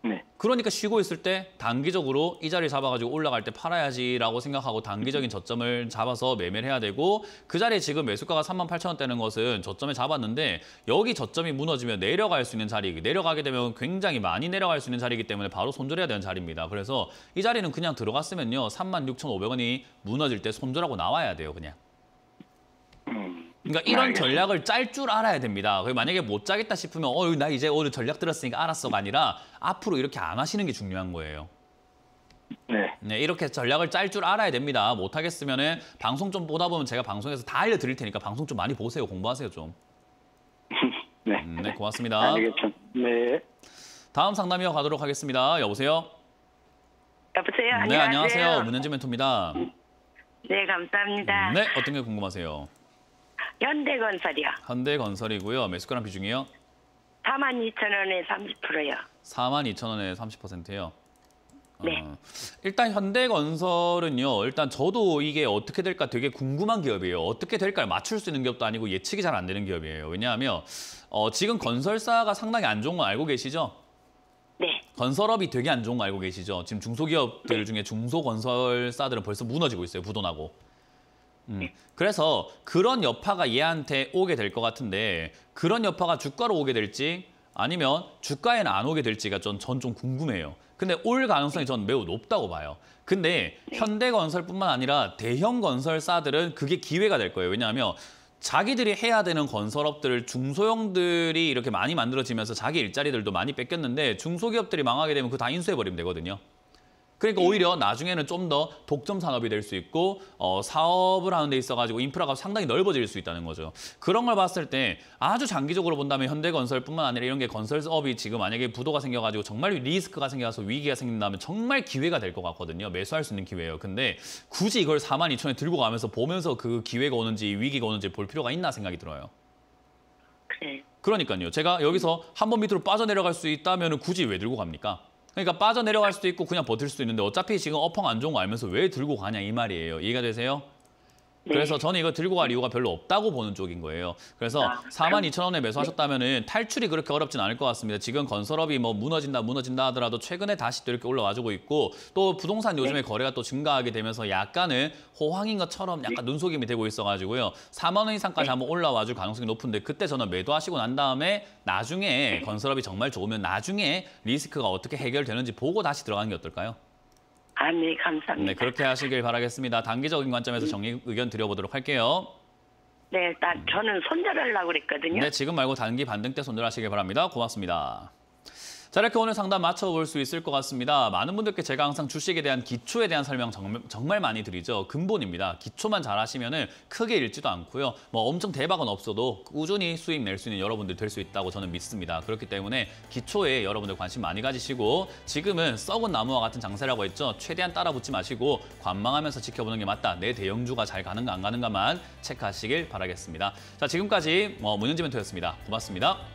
네. 그러니까 쉬고 있을 때 단기적으로 이 자리 잡아가지고 올라갈 때 팔아야지라고 생각하고 단기적인 저점을 잡아서 매매를 해야 되고 그 자리에 지금 매수가가 3만 8천 원대는 것은 저점에 잡았는데 여기 저점이 무너지면 내려갈 수 있는 자리 내려가게 되면 굉장히 많이 내려갈 수 있는 자리이기 때문에 바로 손절해야 되는 자리입니다. 그래서 이 자리는 그냥 들어갔으면요. 3만 6천 5백 원이 무너질 때 손절하고 나와야 돼요. 그냥. 음. 그러니까 네, 이런 전략을 짤 줄 알아야 됩니다. 만약에 못 짜겠다 싶으면 어, 나 이제 오늘 전략 들었으니까 알았어가 아니라 앞으로 이렇게 안 하시는 게 중요한 거예요. 네. 네 이렇게 전략을 짤 줄 알아야 됩니다. 못하겠으면 방송 좀 보다 보면 제가 방송에서 다 알려드릴 테니까 방송 좀 많이 보세요. 공부하세요 좀. 네. 음, 네, 고맙습니다. 네. 다음 상담이어 가도록 하겠습니다. 여보세요? 여보세요? 네, 안녕하세요. 안녕하세요. 문현지 멘토입니다. 네, 감사합니다. 네, 어떤 게 궁금하세요? 현대건설이요. 현대건설이고요. 매수가랑 비중이요? 4만 2천 원에 30%요. 4만 2천 원에 30%요. 네. 어, 일단 현대건설은요. 일단 저도 이게 어떻게 될까 되게 궁금한 기업이에요. 어떻게 될까요? 맞출 수 있는 기업도 아니고 예측이 잘 안 되는 기업이에요. 왜냐하면 어, 지금 건설사가 상당히 안 좋은 거 알고 계시죠? 네. 건설업이 되게 안 좋은 거 알고 계시죠? 지금 중소기업들 네. 중에 중소건설사들은 벌써 무너지고 있어요. 부도나고. 음. 그래서 그런 여파가 얘한테 오게 될 것 같은데 그런 여파가 주가로 오게 될지 아니면 주가에는 안 오게 될지가 전좀 좀 궁금해요. 근데 올 가능성이 전 매우 높다고 봐요. 근데 네. 현대건설뿐만 아니라 대형 건설사들은 그게 기회가 될 거예요. 왜냐하면 자기들이 해야 되는 건설업들을 중소형들이 이렇게 많이 만들어지면서 자기 일자리들도 많이 뺏겼는데 중소기업들이 망하게 되면 그 다 인수해버리면 되거든요. 그러니까 오히려 나중에는 좀 더 독점 산업이 될 수 있고 어, 사업을 하는 데 있어가지고 인프라가 상당히 넓어질 수 있다는 거죠. 그런 걸 봤을 때 아주 장기적으로 본다면 현대건설뿐만 아니라 이런 게 건설업이 지금 만약에 부도가 생겨가지고 정말 리스크가 생겨서 위기가 생긴다면 정말 기회가 될 것 같거든요. 매수할 수 있는 기회예요. 근데 굳이 이걸 4만 2천에 들고 가면서 보면서 그 기회가 오는지 위기가 오는지 볼 필요가 있나 생각이 들어요. 그 그러니까요. 제가 여기서 한 번 밑으로 빠져내려갈 수 있다면 굳이 왜 들고 갑니까? 그러니까 빠져내려갈 수도 있고 그냥 버틸 수도 있는데 어차피 지금 어펑 안 좋은 거 알면서 왜 들고 가냐 이 말이에요. 이해가 되세요? 네. 그래서 저는 이거 들고 갈 이유가 별로 없다고 보는 쪽인 거예요. 그래서 아, 4만 2천 원에 매수하셨다면은 네. 탈출이 그렇게 어렵진 않을 것 같습니다. 지금 건설업이 뭐 무너진다 무너진다 하더라도 최근에 다시 또 이렇게 올라와주고 있고 또 부동산 요즘에 네. 거래가 또 증가하게 되면서 약간은 호황인 것처럼 약간 눈속임이 되고 있어가지고요. 4만 원 이상까지 한번 올라와줄 가능성이 높은데 그때 저는 매도하시고 난 다음에 나중에 건설업이 정말 좋으면 나중에 리스크가 어떻게 해결되는지 보고 다시 들어가는 게 어떨까요? 아, 네, 감사합니다. 네, 그렇게 하시길 바라겠습니다. 단기적인 관점에서 정리 의견 드려보도록 할게요. 네, 나, 저는 손절하려고 그랬거든요. 네, 지금 말고 단기 반등 때 손절하시길 바랍니다. 고맙습니다. 자, 이렇게 오늘 상담 맞춰볼 수 있을 것 같습니다. 많은 분들께 제가 항상 주식에 대한 기초에 대한 설명 정말 많이 드리죠. 근본입니다. 기초만 잘하시면 은 크게 잃지도 않고요. 뭐 엄청 대박은 없어도 꾸준히 수익 낼 수 있는 여러분들 될 수 있다고 저는 믿습니다. 그렇기 때문에 기초에 여러분들 관심 많이 가지시고 지금은 썩은 나무와 같은 장세라고 했죠. 최대한 따라붙지 마시고 관망하면서 지켜보는 게 맞다. 내 대형주가 잘 가는가 안 가는가만 체크하시길 바라겠습니다. 자, 지금까지 뭐 문현지 멘토였습니다. 고맙습니다.